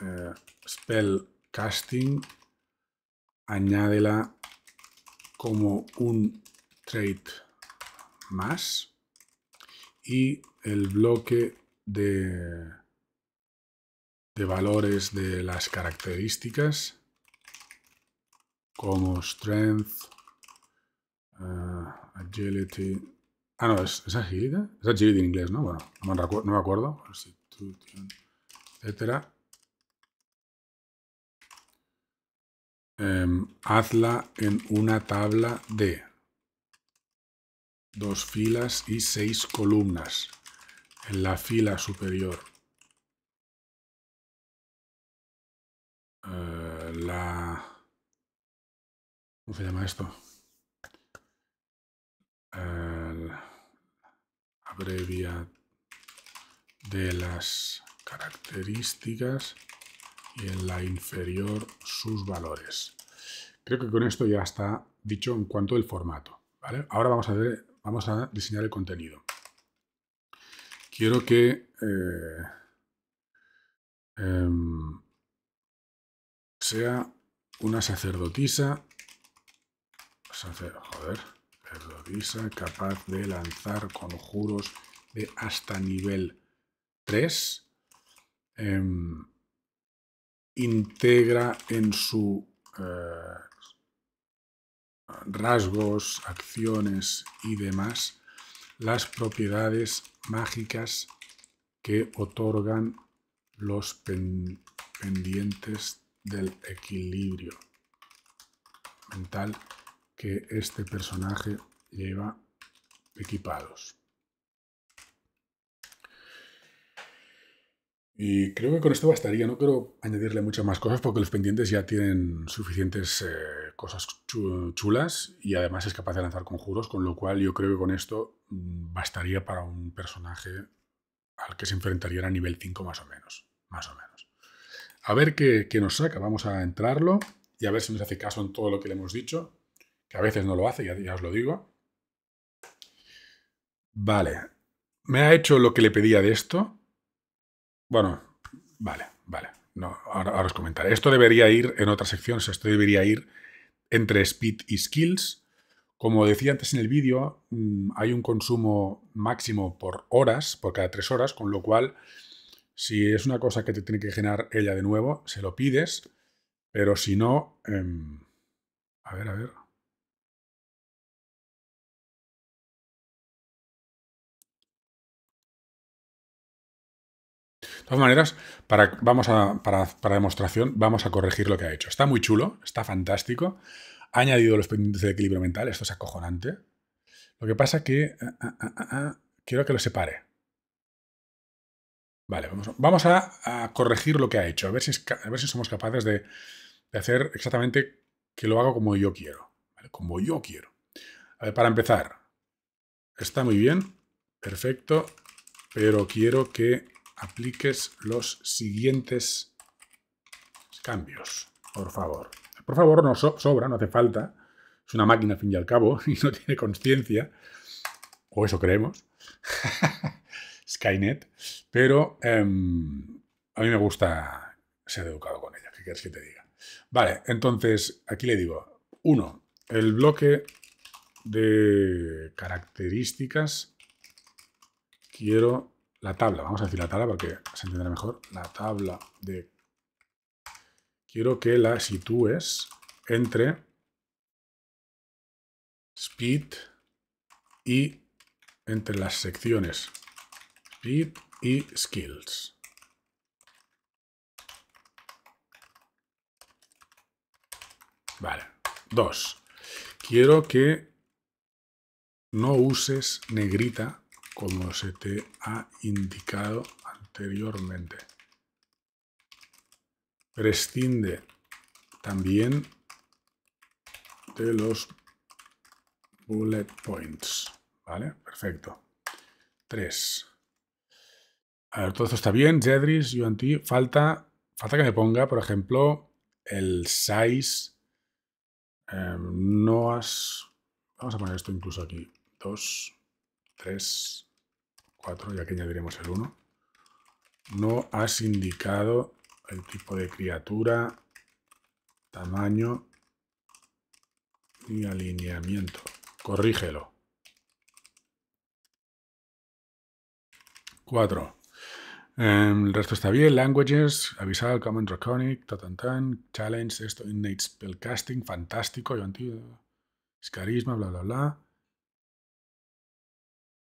eh, Spell Casting, añádela como un trade más y el bloque de, de valores de las características como strength, ah, agility. Ah, no, ¿es, ¿es, agility? Es agility en inglés, ¿no? Bueno, no me, acuerdo. No me acuerdo. Etcétera. Em, hazla en una tabla de dos filas y seis columnas en la fila superior. Eh, la... ¿Cómo se llama esto? abrevia de las características y en la inferior sus valores. Creo que con esto ya está dicho en cuanto al formato. ¿vale? Ahora vamos a, ver, vamos a diseñar el contenido. Quiero que... Eh, em, sea una sacerdotisa... joder, sacerdotisa capaz de lanzar conjuros de hasta nivel 3 integra en su eh, rasgos, acciones y demás las propiedades mágicas que otorgan los pendientes del equilibrio mental que este personaje lleva equipados. Y creo que con esto bastaría, no quiero añadirle muchas más cosas porque los pendientes ya tienen suficientes eh, cosas chulas y además es capaz de lanzar conjuros, con lo cual yo creo que con esto mm, bastaría para un personaje al que se enfrentaría a nivel 5 más o menos. Más o menos. A ver qué, nos saca, vamos a entrarlo y a ver si nos hace caso en todo lo que le hemos dicho, que a veces no lo hace, ya os lo digo. Vale, me ha hecho lo que le pedía de esto bueno, vale, vale. No, ahora, os comentaré. Esto debería ir en otra sección, esto debería ir entre speed y skills. Como decía antes en el vídeo, mm, hay un consumo máximo por horas, por cada tres horas, con lo cual, si es una cosa que te tiene que generar ella de nuevo, se lo pides, pero si no... Em, a ver, a ver. todas maneras, para, vamos para, para demostración, vamos a corregir lo que ha hecho. Está muy chulo, está fantástico. Ha añadido los pendientes de equilibrio mental, esto es acojonante. Lo que pasa que ah, ah, ah, quiero que lo separe. Vale, vamos, a, corregir lo que ha hecho, a ver si, a ver somos capaces de, hacer exactamente que lo haga como yo quiero. Como yo quiero. para empezar, está muy bien, perfecto, pero quiero que apliques los siguientes cambios, por favor. Por favor, no sobra, no hace falta. Es una máquina, al fin y al cabo, y no tiene conciencia. O eso creemos. Skynet. Pero em, a mí me gusta ser educado con ella. ¿Qué quieres que te diga? Vale, entonces aquí le digo. Uno, el bloque de características quiero la tabla, vamos a decir la tabla porque se entenderá mejor, la tabla de... Quiero que la sitúes entre speed y entre las secciones speed y skills. Vale, dos. Quiero que no uses negrita como se te ha indicado anteriormente. Prescinde también de los bullet points. ¿Vale? Perfecto. 3. A ver, todo esto está bien. Jedris, yo ti Falta, falta que me ponga, por ejemplo, el size. Eh, no has... Vamos a poner esto incluso aquí. 2, 3, 4, ya que añadiremos el 1, no has indicado el tipo de criatura, tamaño y alineamiento. Corrígelo. 4. Em, el resto está bien. Languages, avisado common draconic, challenge, esto, innate spellcasting, fantástico, yo antiguo, es carisma, bla, bla, bla.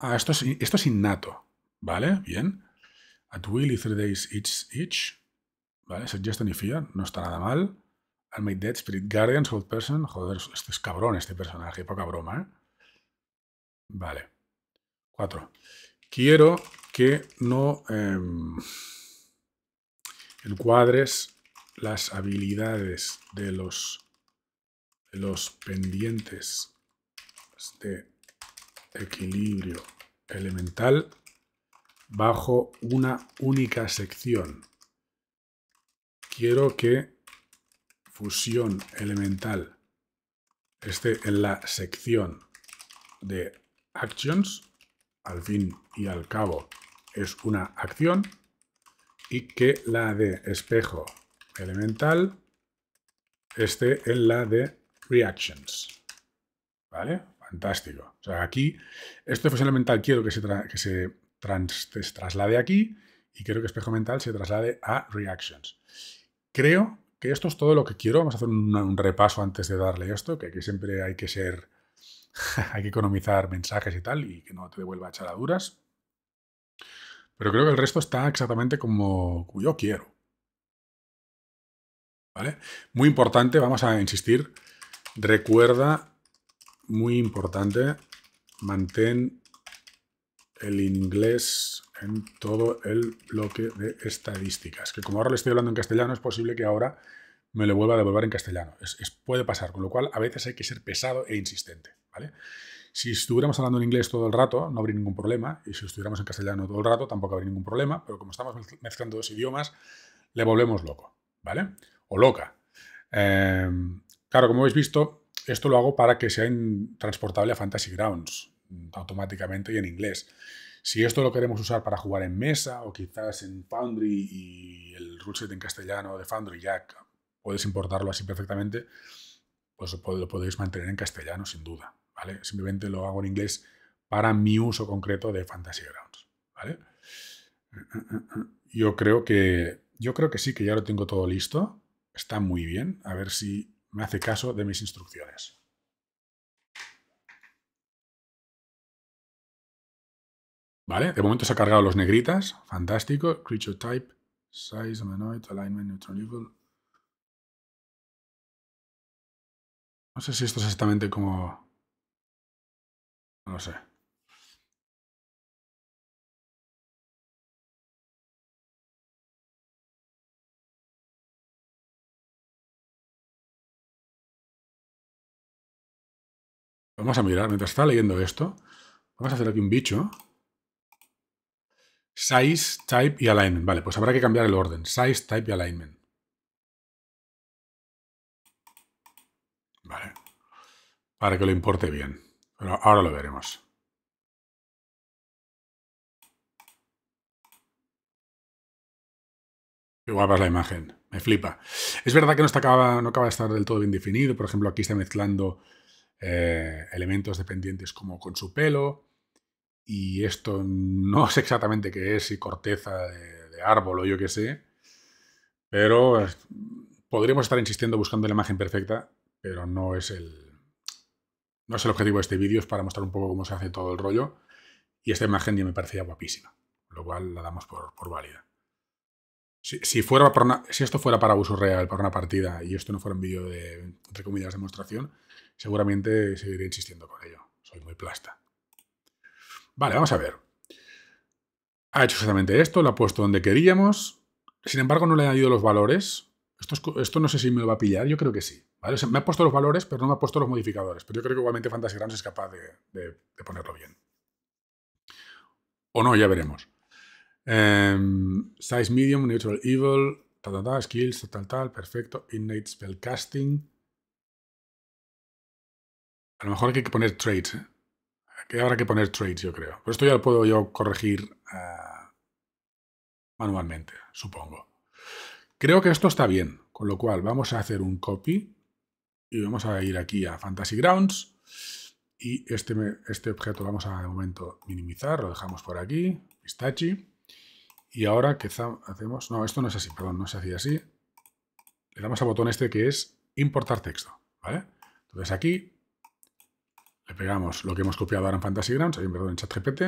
Ah, esto es, esto es innato. ¿Vale? Bien. At will y three days each. each. ¿Vale? Suggest any fear. No está nada mal. I'll dead spirit guardian, soul person. Joder, este es cabrón este personaje. Poca broma, ¿eh? Vale. Cuatro. Quiero que no em, encuadres las habilidades de los, de los pendientes de equilibrio elemental bajo una única sección. Quiero que fusión elemental esté en la sección de actions, al fin y al cabo es una acción, y que la de espejo elemental esté en la de reactions. ¿Vale? Fantástico. O sea, aquí, esto de fusión mental quiero que se, se traslade aquí y quiero que espejo mental se traslade a reactions. Creo que esto es todo lo que quiero. Vamos a hacer un, repaso antes de darle esto, que aquí siempre hay que ser, hay que economizar mensajes y tal y que no te devuelva charaduras. Pero creo que el resto está exactamente como yo quiero. ¿Vale? Muy importante, vamos a insistir, recuerda muy importante, mantén el inglés en todo el bloque de estadísticas. Que como ahora le estoy hablando en castellano, es posible que ahora me lo vuelva a devolver en castellano. puede pasar, con lo cual a veces hay que ser pesado e insistente. ¿vale? Si estuviéramos hablando en inglés todo el rato, no habría ningún problema. Y si estuviéramos en castellano todo el rato, tampoco habría ningún problema. Pero como estamos mezclando dos idiomas, le volvemos loco. ¿Vale? O loca. Em, claro, como habéis visto, esto lo hago para que sea transportable a Fantasy Grounds mm, automáticamente y en inglés. Si esto lo queremos usar para jugar en mesa o quizás en Foundry y el ruleset en castellano de Foundry ya puedes importarlo así perfectamente, pues lo podéis mantener en castellano sin duda, ¿vale? Simplemente lo hago en inglés para mi uso concreto de Fantasy Grounds, Yo creo que yo creo que sí que ya lo tengo todo listo, está muy bien, a ver si me hace caso de mis instrucciones. Vale, de momento se ha cargado los negritas, fantástico. Creature type, size, humanoid, alignment, neutral level. No sé si esto es exactamente como... No lo sé. Vamos a mirar, mientras está leyendo esto, vamos a hacer aquí un bicho. Size, type y alignment. Vale, pues habrá que cambiar el orden. Size, type y alignment. Vale. Para que lo importe bien. Pero ahora lo veremos. Qué guapa es la imagen. Me flipa. Es verdad que no, está no acaba de estar del todo bien definido. Por ejemplo, aquí está mezclando eh, elementos dependientes como con su pelo, y esto no sé exactamente qué es, si corteza de, árbol o yo qué sé, pero podríamos estar insistiendo buscando la imagen perfecta, pero no es el, no es el objetivo de este vídeo, es para mostrar un poco cómo se hace todo el rollo, y esta imagen ya me parecía guapísima, lo cual la damos por, válida. Si, fuera si esto fuera para uso real, para una partida, y esto no fuera un vídeo de, entre comillas, demostración, seguramente seguiré insistiendo con ello. Soy muy plasta. Vale, vamos a ver. Ha hecho exactamente esto, lo ha puesto donde queríamos. Sin embargo, no le ha añadido los valores. Esto, esto no sé si me lo va a pillar, yo creo que sí. me ha puesto los valores, pero no me ha puesto los modificadores. Pero yo creo que igualmente Fantasy Grounds es capaz de, ponerlo bien. O no, ya veremos. Em, size medium, neutral evil, tal, tal, skills, tal, tal, perfecto. Innate spellcasting. A lo mejor hay que poner trades. ¿eh? que Aquí habrá que poner trades, yo creo. Pero esto ya lo puedo yo corregir eh, manualmente, supongo. Creo que esto está bien, con lo cual vamos a hacer un copy y vamos a ir aquí a Fantasy Grounds y este, este objeto vamos a de momento minimizar, lo dejamos por aquí, pistachi. Y ahora qué hacemos... No, esto no es así, perdón, no se hacía así. Le damos al botón este que es importar texto, Entonces aquí le pegamos lo que hemos copiado ahora en Fantasy Grounds, ahí en ChatGPT.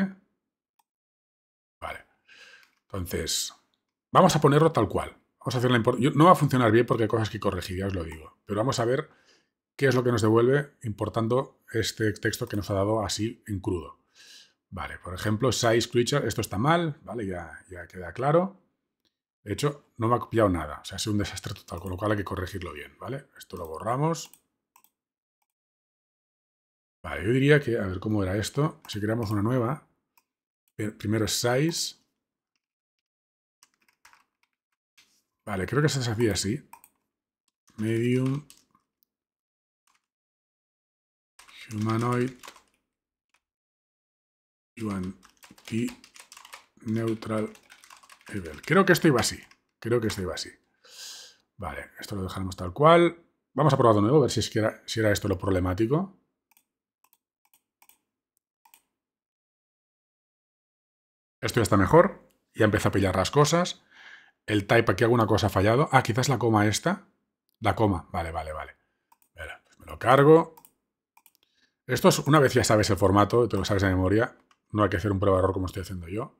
Vale. Entonces, vamos a ponerlo tal cual. Vamos a hacer la no va a funcionar bien porque hay cosas que corregir, ya os lo digo. Pero vamos a ver qué es lo que nos devuelve importando este texto que nos ha dado así en crudo. Vale, por ejemplo, size creature, esto está mal, vale, ya, ya queda claro. De hecho, no me ha copiado nada, o sea, ha sido un desastre total, con lo cual hay que corregirlo bien, ¿vale? Esto lo borramos, Vale, yo diría que, a ver cómo era esto. Si creamos una nueva, eh, primero size. Vale, creo que se hacía así. Medium. Humanoid. y Neutral Evil. Creo que esto iba así. Creo que esto iba así. Vale, esto lo dejaremos tal cual. Vamos a probar de nuevo, a ver si, si era esto lo problemático. esto ya está mejor, ya empieza a pillar las cosas, el type aquí alguna cosa ha fallado, ah, quizás la coma esta, la coma, vale, vale, vale, pues me lo cargo, esto es, una vez ya sabes el formato, te lo sabes de memoria, no hay que hacer un prueba error como estoy haciendo yo,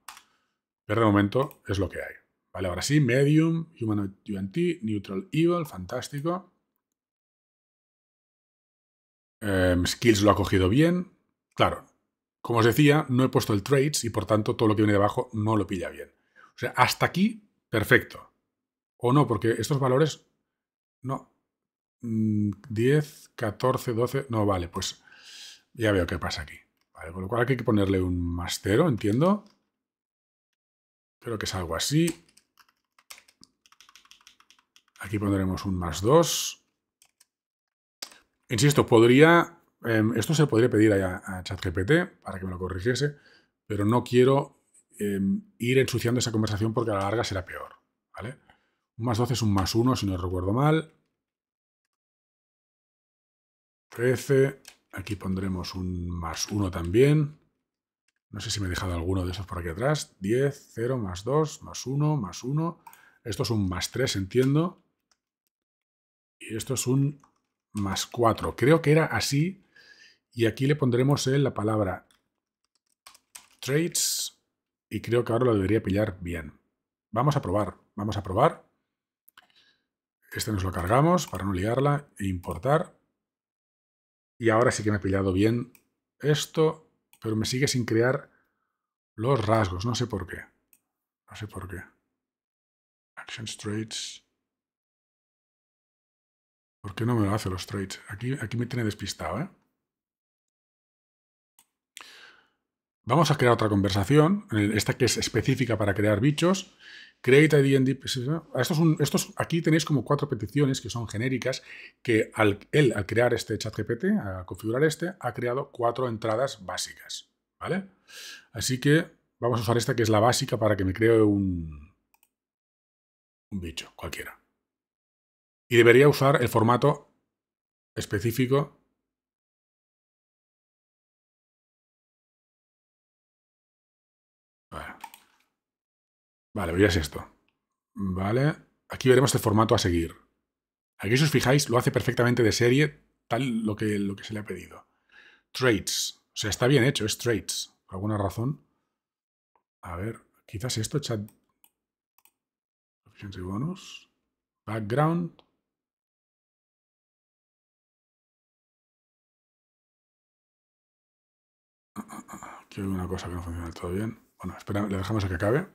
pero de momento es lo que hay. Vale, ahora sí, Medium, Humanoid UNT, Neutral Evil, fantástico. Em, skills lo ha cogido bien. Claro, como os decía, no he puesto el trades y por tanto todo lo que viene debajo no lo pilla bien. O sea, hasta aquí, perfecto. O no, porque estos valores, no, 10, 14, 12, no, vale, pues ya veo qué pasa aquí. con lo cual aquí hay que ponerle un más cero, entiendo. Creo que es algo así. Aquí pondremos un más 2. Insisto, podría Em, esto se podría pedir a, a ChatGPT para que me lo corrigiese, pero no quiero em, ir ensuciando esa conversación porque a la larga será peor. ¿vale? Un más 12 es un más 1, si no recuerdo mal. 13. Aquí pondremos un más 1 también. No sé si me he dejado alguno de esos por aquí atrás. 10, 0, más 2, más 1, más 1. Esto es un más 3, entiendo. Y esto es un más 4. Creo que era así y aquí le pondremos eh, la palabra trades y creo que ahora lo debería pillar bien. Vamos a probar, vamos a probar. Este nos lo cargamos para no liarla e importar. Y ahora sí que me ha pillado bien esto, pero me sigue sin crear los rasgos, no sé por qué. No sé por qué. Action, trades. ¿Por qué no me lo hace los trades? Aquí, aquí me tiene despistado, ¿eh? Vamos a crear otra conversación, eh, esta que es específica para crear bichos. Create ID and pues, estos, aquí tenéis como cuatro peticiones que son genéricas, que al, él, al crear este chat GPT, al configurar este, ha creado cuatro entradas básicas. ¿vale? Así que vamos a usar esta que es la básica para que me cree un bicho cualquiera. Y debería usar el formato específico Vale, pues esto. Vale. Aquí veremos el este formato a seguir. Aquí, si os fijáis, lo hace perfectamente de serie, tal lo que, lo que se le ha pedido. Trades. O sea, está bien hecho, es trades. Por alguna razón. A ver, quizás esto, chat. y bonus. Background. Aquí hay una cosa que no funciona todo bien. Bueno, espera, le dejamos a que acabe.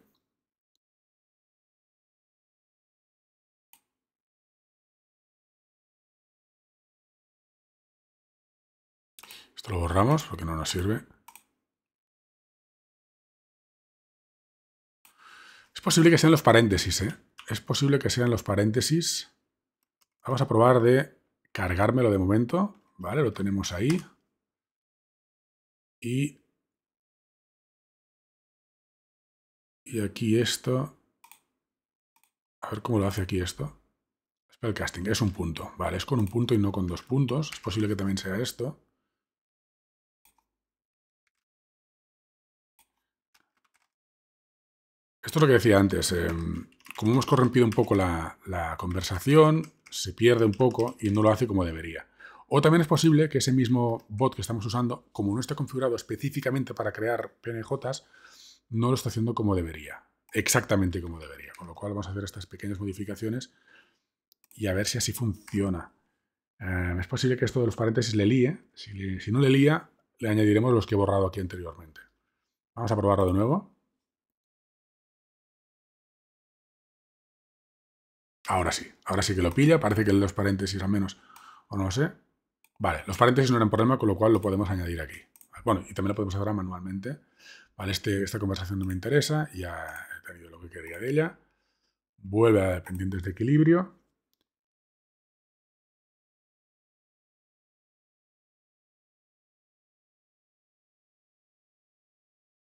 Esto lo borramos porque no nos sirve. Es posible que sean los paréntesis, ¿eh? Es posible que sean los paréntesis. Vamos a probar de cargármelo de momento. Vale, lo tenemos ahí. Y... Y aquí esto... A ver cómo lo hace aquí esto. casting, es un punto. Vale, es con un punto y no con dos puntos. Es posible que también sea esto. Esto es lo que decía antes. Em, como hemos corrompido un poco la, conversación, se pierde un poco y no lo hace como debería. O también es posible que ese mismo bot que estamos usando, como no está configurado específicamente para crear PNJs, no lo está haciendo como debería, exactamente como debería. Con lo cual vamos a hacer estas pequeñas modificaciones y a ver si así funciona. Em, es posible que esto de los paréntesis le líe. Si, si no le lía, le añadiremos los que he borrado aquí anteriormente. Vamos a probarlo de nuevo. Ahora sí, ahora sí que lo pilla. Parece que los paréntesis al menos, o no lo sé. Vale, los paréntesis no eran problema, con lo cual lo podemos añadir aquí. Bueno, y también lo podemos ahora manualmente. Vale, este, esta conversación no me interesa, ya he tenido lo que quería de ella. Vuelve a pendientes de equilibrio.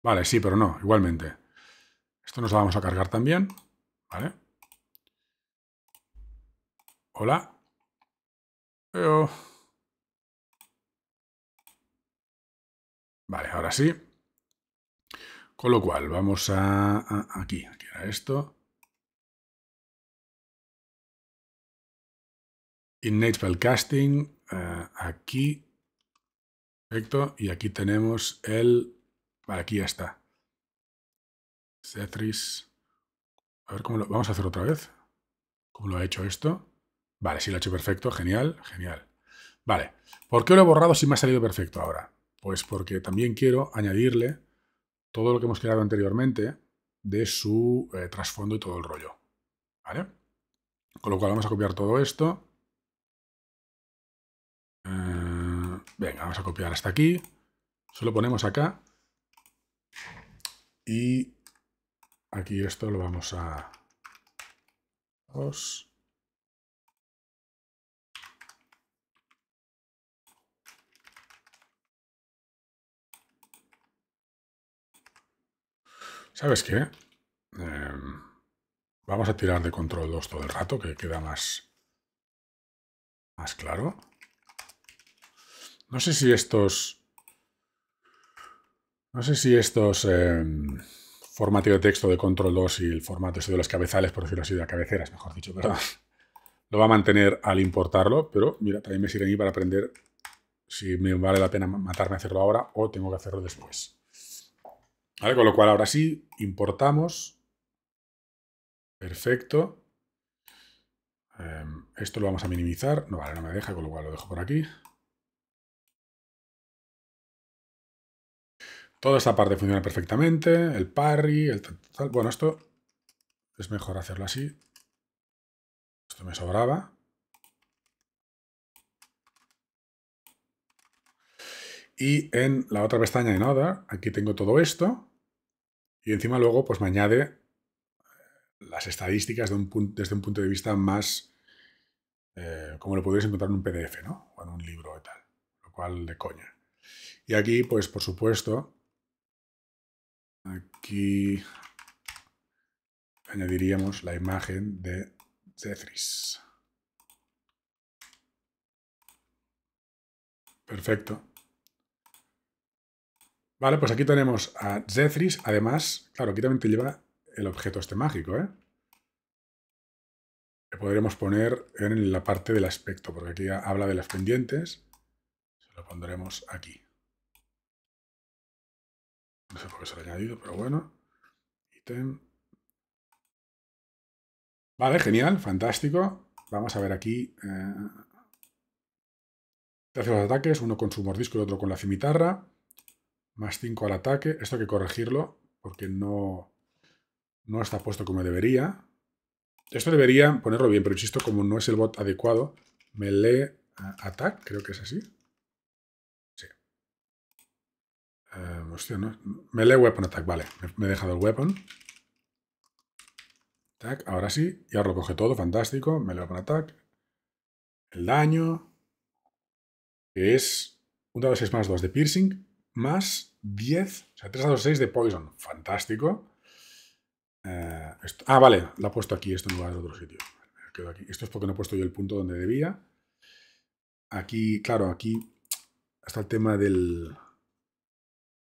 Vale, sí, pero no, igualmente. Esto nos lo vamos a cargar también, ¿vale? Hola. Vale, ahora sí. Con lo cual, vamos a, aquí, aquí era esto. Innate Spellcasting, casting. Eh, aquí. Perfecto, y aquí tenemos el... aquí ya está. Cetris. A ver cómo lo... Vamos a hacer otra vez. ¿Cómo lo ha hecho esto? Vale, si lo he hecho perfecto, genial, genial. Vale, ¿por qué lo he borrado si me ha salido perfecto ahora? Pues porque también quiero añadirle todo lo que hemos creado anteriormente de su eh, trasfondo y todo el rollo. ¿Vale? Con lo cual vamos a copiar todo esto. Eh, venga, vamos a copiar hasta aquí. Solo ponemos acá. Y aquí esto lo vamos a... Dos. ¿Sabes qué? Em, vamos a tirar de control 2 todo el rato, que queda más, claro. No sé si estos... No sé si estos eh, de texto de control 2 y el formato este de los cabezales, por decirlo así, de cabeceras, mejor dicho, ¿verdad? Lo va a mantener al importarlo, pero mira, también me sirve ahí para aprender si me vale la pena matarme a hacerlo ahora o tengo que hacerlo después con lo cual ahora sí importamos. Perfecto. Em, esto lo vamos a minimizar. No, vale, no me deja, con lo cual lo dejo por aquí. Toda esta parte funciona perfectamente. El parry, el Bueno, esto es mejor hacerlo así. Esto me sobraba. Y en la otra pestaña, de nada. aquí tengo todo esto. Y encima luego pues me añade eh, las estadísticas de un desde un punto de vista más eh, como lo podéis encontrar en un PDF, ¿no? O en un libro y tal, lo cual de coña. Y aquí, pues por supuesto, aquí añadiríamos la imagen de Zethris. Perfecto. Vale, pues aquí tenemos a Zethris. Además, claro, aquí también te lleva el objeto este mágico, ¿eh? Que podremos poner en la parte del aspecto, porque aquí habla de las pendientes. Se lo pondremos aquí. No sé por qué se lo he añadido, pero bueno. Ítem. Vale, genial, fantástico. Vamos a ver aquí... Eh, te hace los ataques, uno con su mordisco y otro con la cimitarra. Más 5 al ataque. Esto hay que corregirlo porque no, no está puesto como debería. Esto debería ponerlo bien, pero insisto, como no es el bot adecuado, melee attack, creo que es así. Sí. Eh, hostia, Melee weapon attack, vale. Me, he dejado el weapon. Attack, ahora sí. Y ahora lo coge todo, fantástico. me Melee weapon attack. El daño. es un dado 6 más 2 de piercing más 10, o sea, 3 a 6 de Poison. Fantástico. Eh, ah, vale, la he puesto aquí, esto otro sitio. Esto es porque no he puesto yo el punto donde debía. Aquí, claro, aquí está el tema del...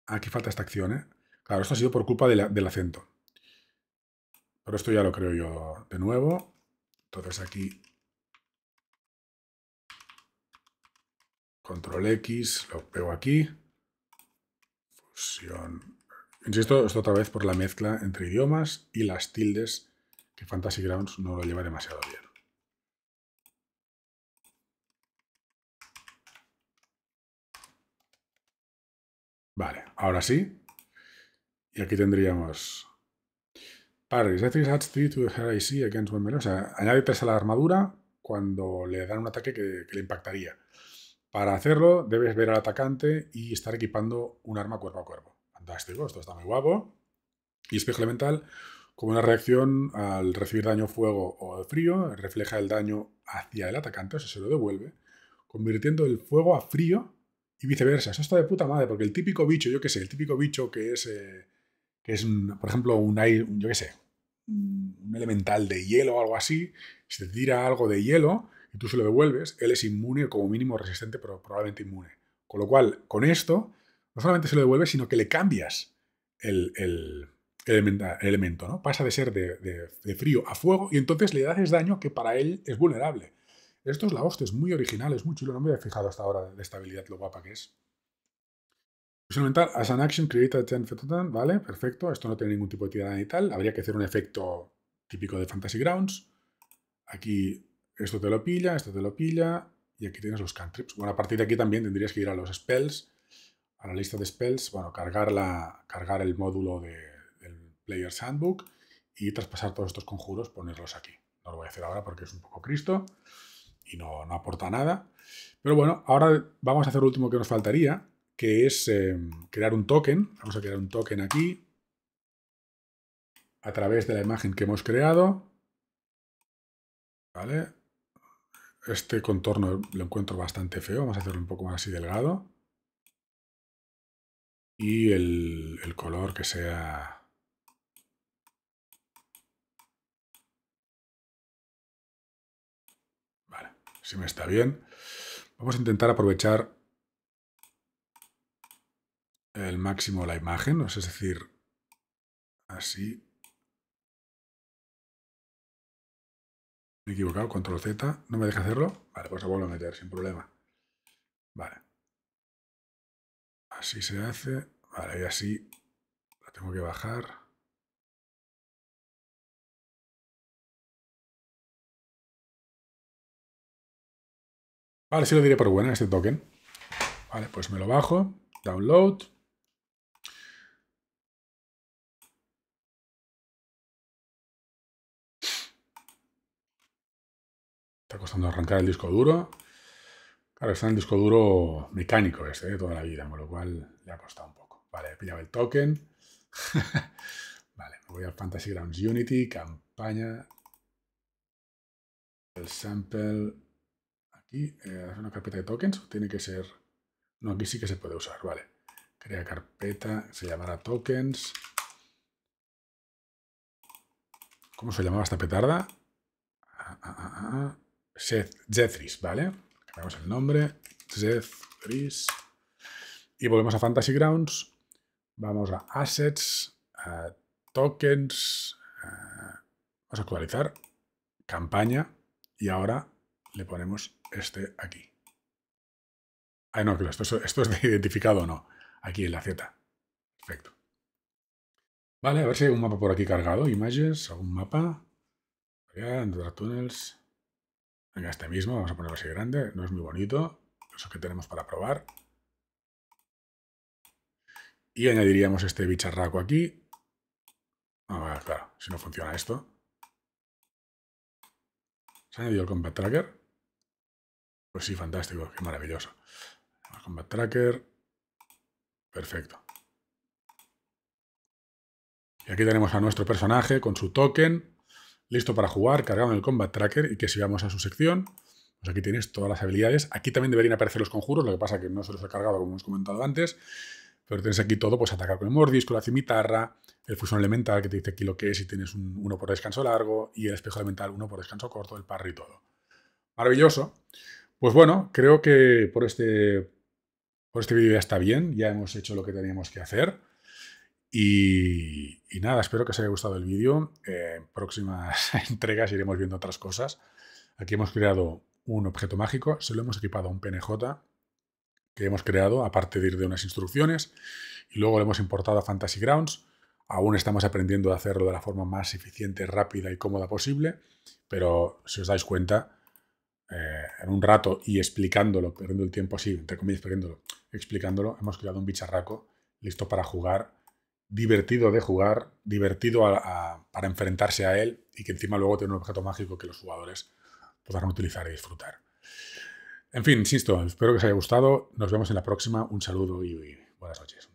Aquí falta esta acción, ¿eh? Claro, esto ha sido por culpa del acento. Pero esto ya lo creo yo de nuevo. Entonces aquí... Control X, lo pego aquí. Insisto, esto otra vez por la mezcla entre idiomas y las tildes, que Fantasy Grounds no lo lleva demasiado bien. Vale, ahora sí. Y aquí tendríamos... to against O sea, añade 3 a la armadura cuando le dan un ataque que le impactaría. Para hacerlo, debes ver al atacante y estar equipando un arma cuerpo a cuerpo. Fantástico, esto está muy guapo. Y espejo elemental, como una reacción al recibir daño fuego o frío, refleja el daño hacia el atacante, o sea, se lo devuelve, convirtiendo el fuego a frío y viceversa. Eso está de puta madre, porque el típico bicho, yo qué sé, el típico bicho que es, eh, que es por ejemplo, un, aire, yo qué sé, un elemental de hielo o algo así, si te tira algo de hielo, y tú se lo devuelves, él es inmune como mínimo resistente, pero probablemente inmune. Con lo cual, con esto, no solamente se lo devuelves, sino que le cambias el, el, elemento, ¿no? Pasa de ser de, frío a fuego y entonces le haces daño que para él es vulnerable. Esto es la hostia, es muy original, es muy chulo, no me había fijado hasta ahora de estabilidad lo guapa que es. as an action, create a vale, perfecto, esto no tiene ningún tipo de tirada ni tal, habría que hacer un efecto típico de Fantasy Grounds. Aquí esto te lo pilla, esto te lo pilla, y aquí tienes los cantrips. Bueno, a partir de aquí también tendrías que ir a los spells, a la lista de spells, bueno, cargar, cargar el módulo del Player's Handbook y traspasar todos estos conjuros, ponerlos aquí. No lo voy a hacer ahora porque es un poco Cristo y no, aporta nada. Pero bueno, ahora vamos a hacer lo último que nos faltaría, que es em, crear un token. Vamos a crear un token aquí a través de la imagen que hemos creado. ¿Vale? Este contorno lo encuentro bastante feo, vamos a hacerlo un poco más así delgado. Y el, color que sea... Vale, si me está bien. Vamos a intentar aprovechar el máximo la imagen, es decir, así Me he equivocado, control Z, no me deja hacerlo. Vale, pues lo vuelvo a meter sin problema. Vale. Así se hace. Vale, y así la tengo que bajar. Vale, sí lo diré por buena este token. Vale, pues me lo bajo. Download. costando arrancar el disco duro. Claro, está en el disco duro mecánico este, de ¿eh? toda la vida, con lo cual le ha costado un poco. Vale, he pillado el token. vale, voy a Fantasy Grounds Unity, campaña. El sample. Aquí, eh, ¿es una carpeta de tokens? tiene que ser...? No, aquí sí que se puede usar, vale. Crea carpeta, se llamará tokens. ¿Cómo se llamaba esta petarda? Ah, ah, ah, ah, ah. Jethris, ¿vale? Cambiamos el nombre. Jethris. Y volvemos a Fantasy Grounds. Vamos a Assets, Tokens. Vamos a actualizar. Campaña. Y ahora le ponemos este aquí. Ah, no, esto, esto es identificado o no. Aquí en la Z. Perfecto. Vale, a ver si hay un mapa por aquí cargado. Images, algún mapa. Entrar Tunnels... Venga, este mismo, vamos a ponerlo así grande, no es muy bonito, eso que tenemos para probar. Y añadiríamos este bicharraco aquí. A ah, ver, claro, si no funciona esto. ¿Se ha añadido el Combat Tracker? Pues sí, fantástico, qué maravilloso. El combat Tracker, perfecto. Y aquí tenemos a nuestro personaje con su token, listo para jugar, cargado en el Combat Tracker y que si vamos a su sección, pues aquí tienes todas las habilidades. Aquí también deberían aparecer los conjuros, lo que pasa que no se los he cargado como hemos comentado antes, pero tienes aquí todo, pues atacar con el mordisco, la cimitarra, el fusión elemental que te dice aquí lo que es y tienes un, uno por descanso largo y el espejo elemental uno por descanso corto, el parry y todo. Maravilloso. Pues bueno, creo que por este, por este vídeo ya está bien, ya hemos hecho lo que teníamos que hacer. Y, nada, espero que os haya gustado el vídeo. Eh, en próximas entregas iremos viendo otras cosas. Aquí hemos creado un objeto mágico, se lo hemos equipado a un PNJ que hemos creado a partir de unas instrucciones y luego lo hemos importado a Fantasy Grounds. Aún estamos aprendiendo a hacerlo de la forma más eficiente, rápida y cómoda posible, pero si os dais cuenta, eh, en un rato y explicándolo, perdiendo el tiempo así, entre comillas, perdiéndolo, explicándolo, hemos creado un bicharraco listo para jugar divertido de jugar, divertido para enfrentarse a él y que encima luego tiene un objeto mágico que los jugadores podrán utilizar y disfrutar. En fin, insisto, espero que os haya gustado. Nos vemos en la próxima. Un saludo y buenas noches.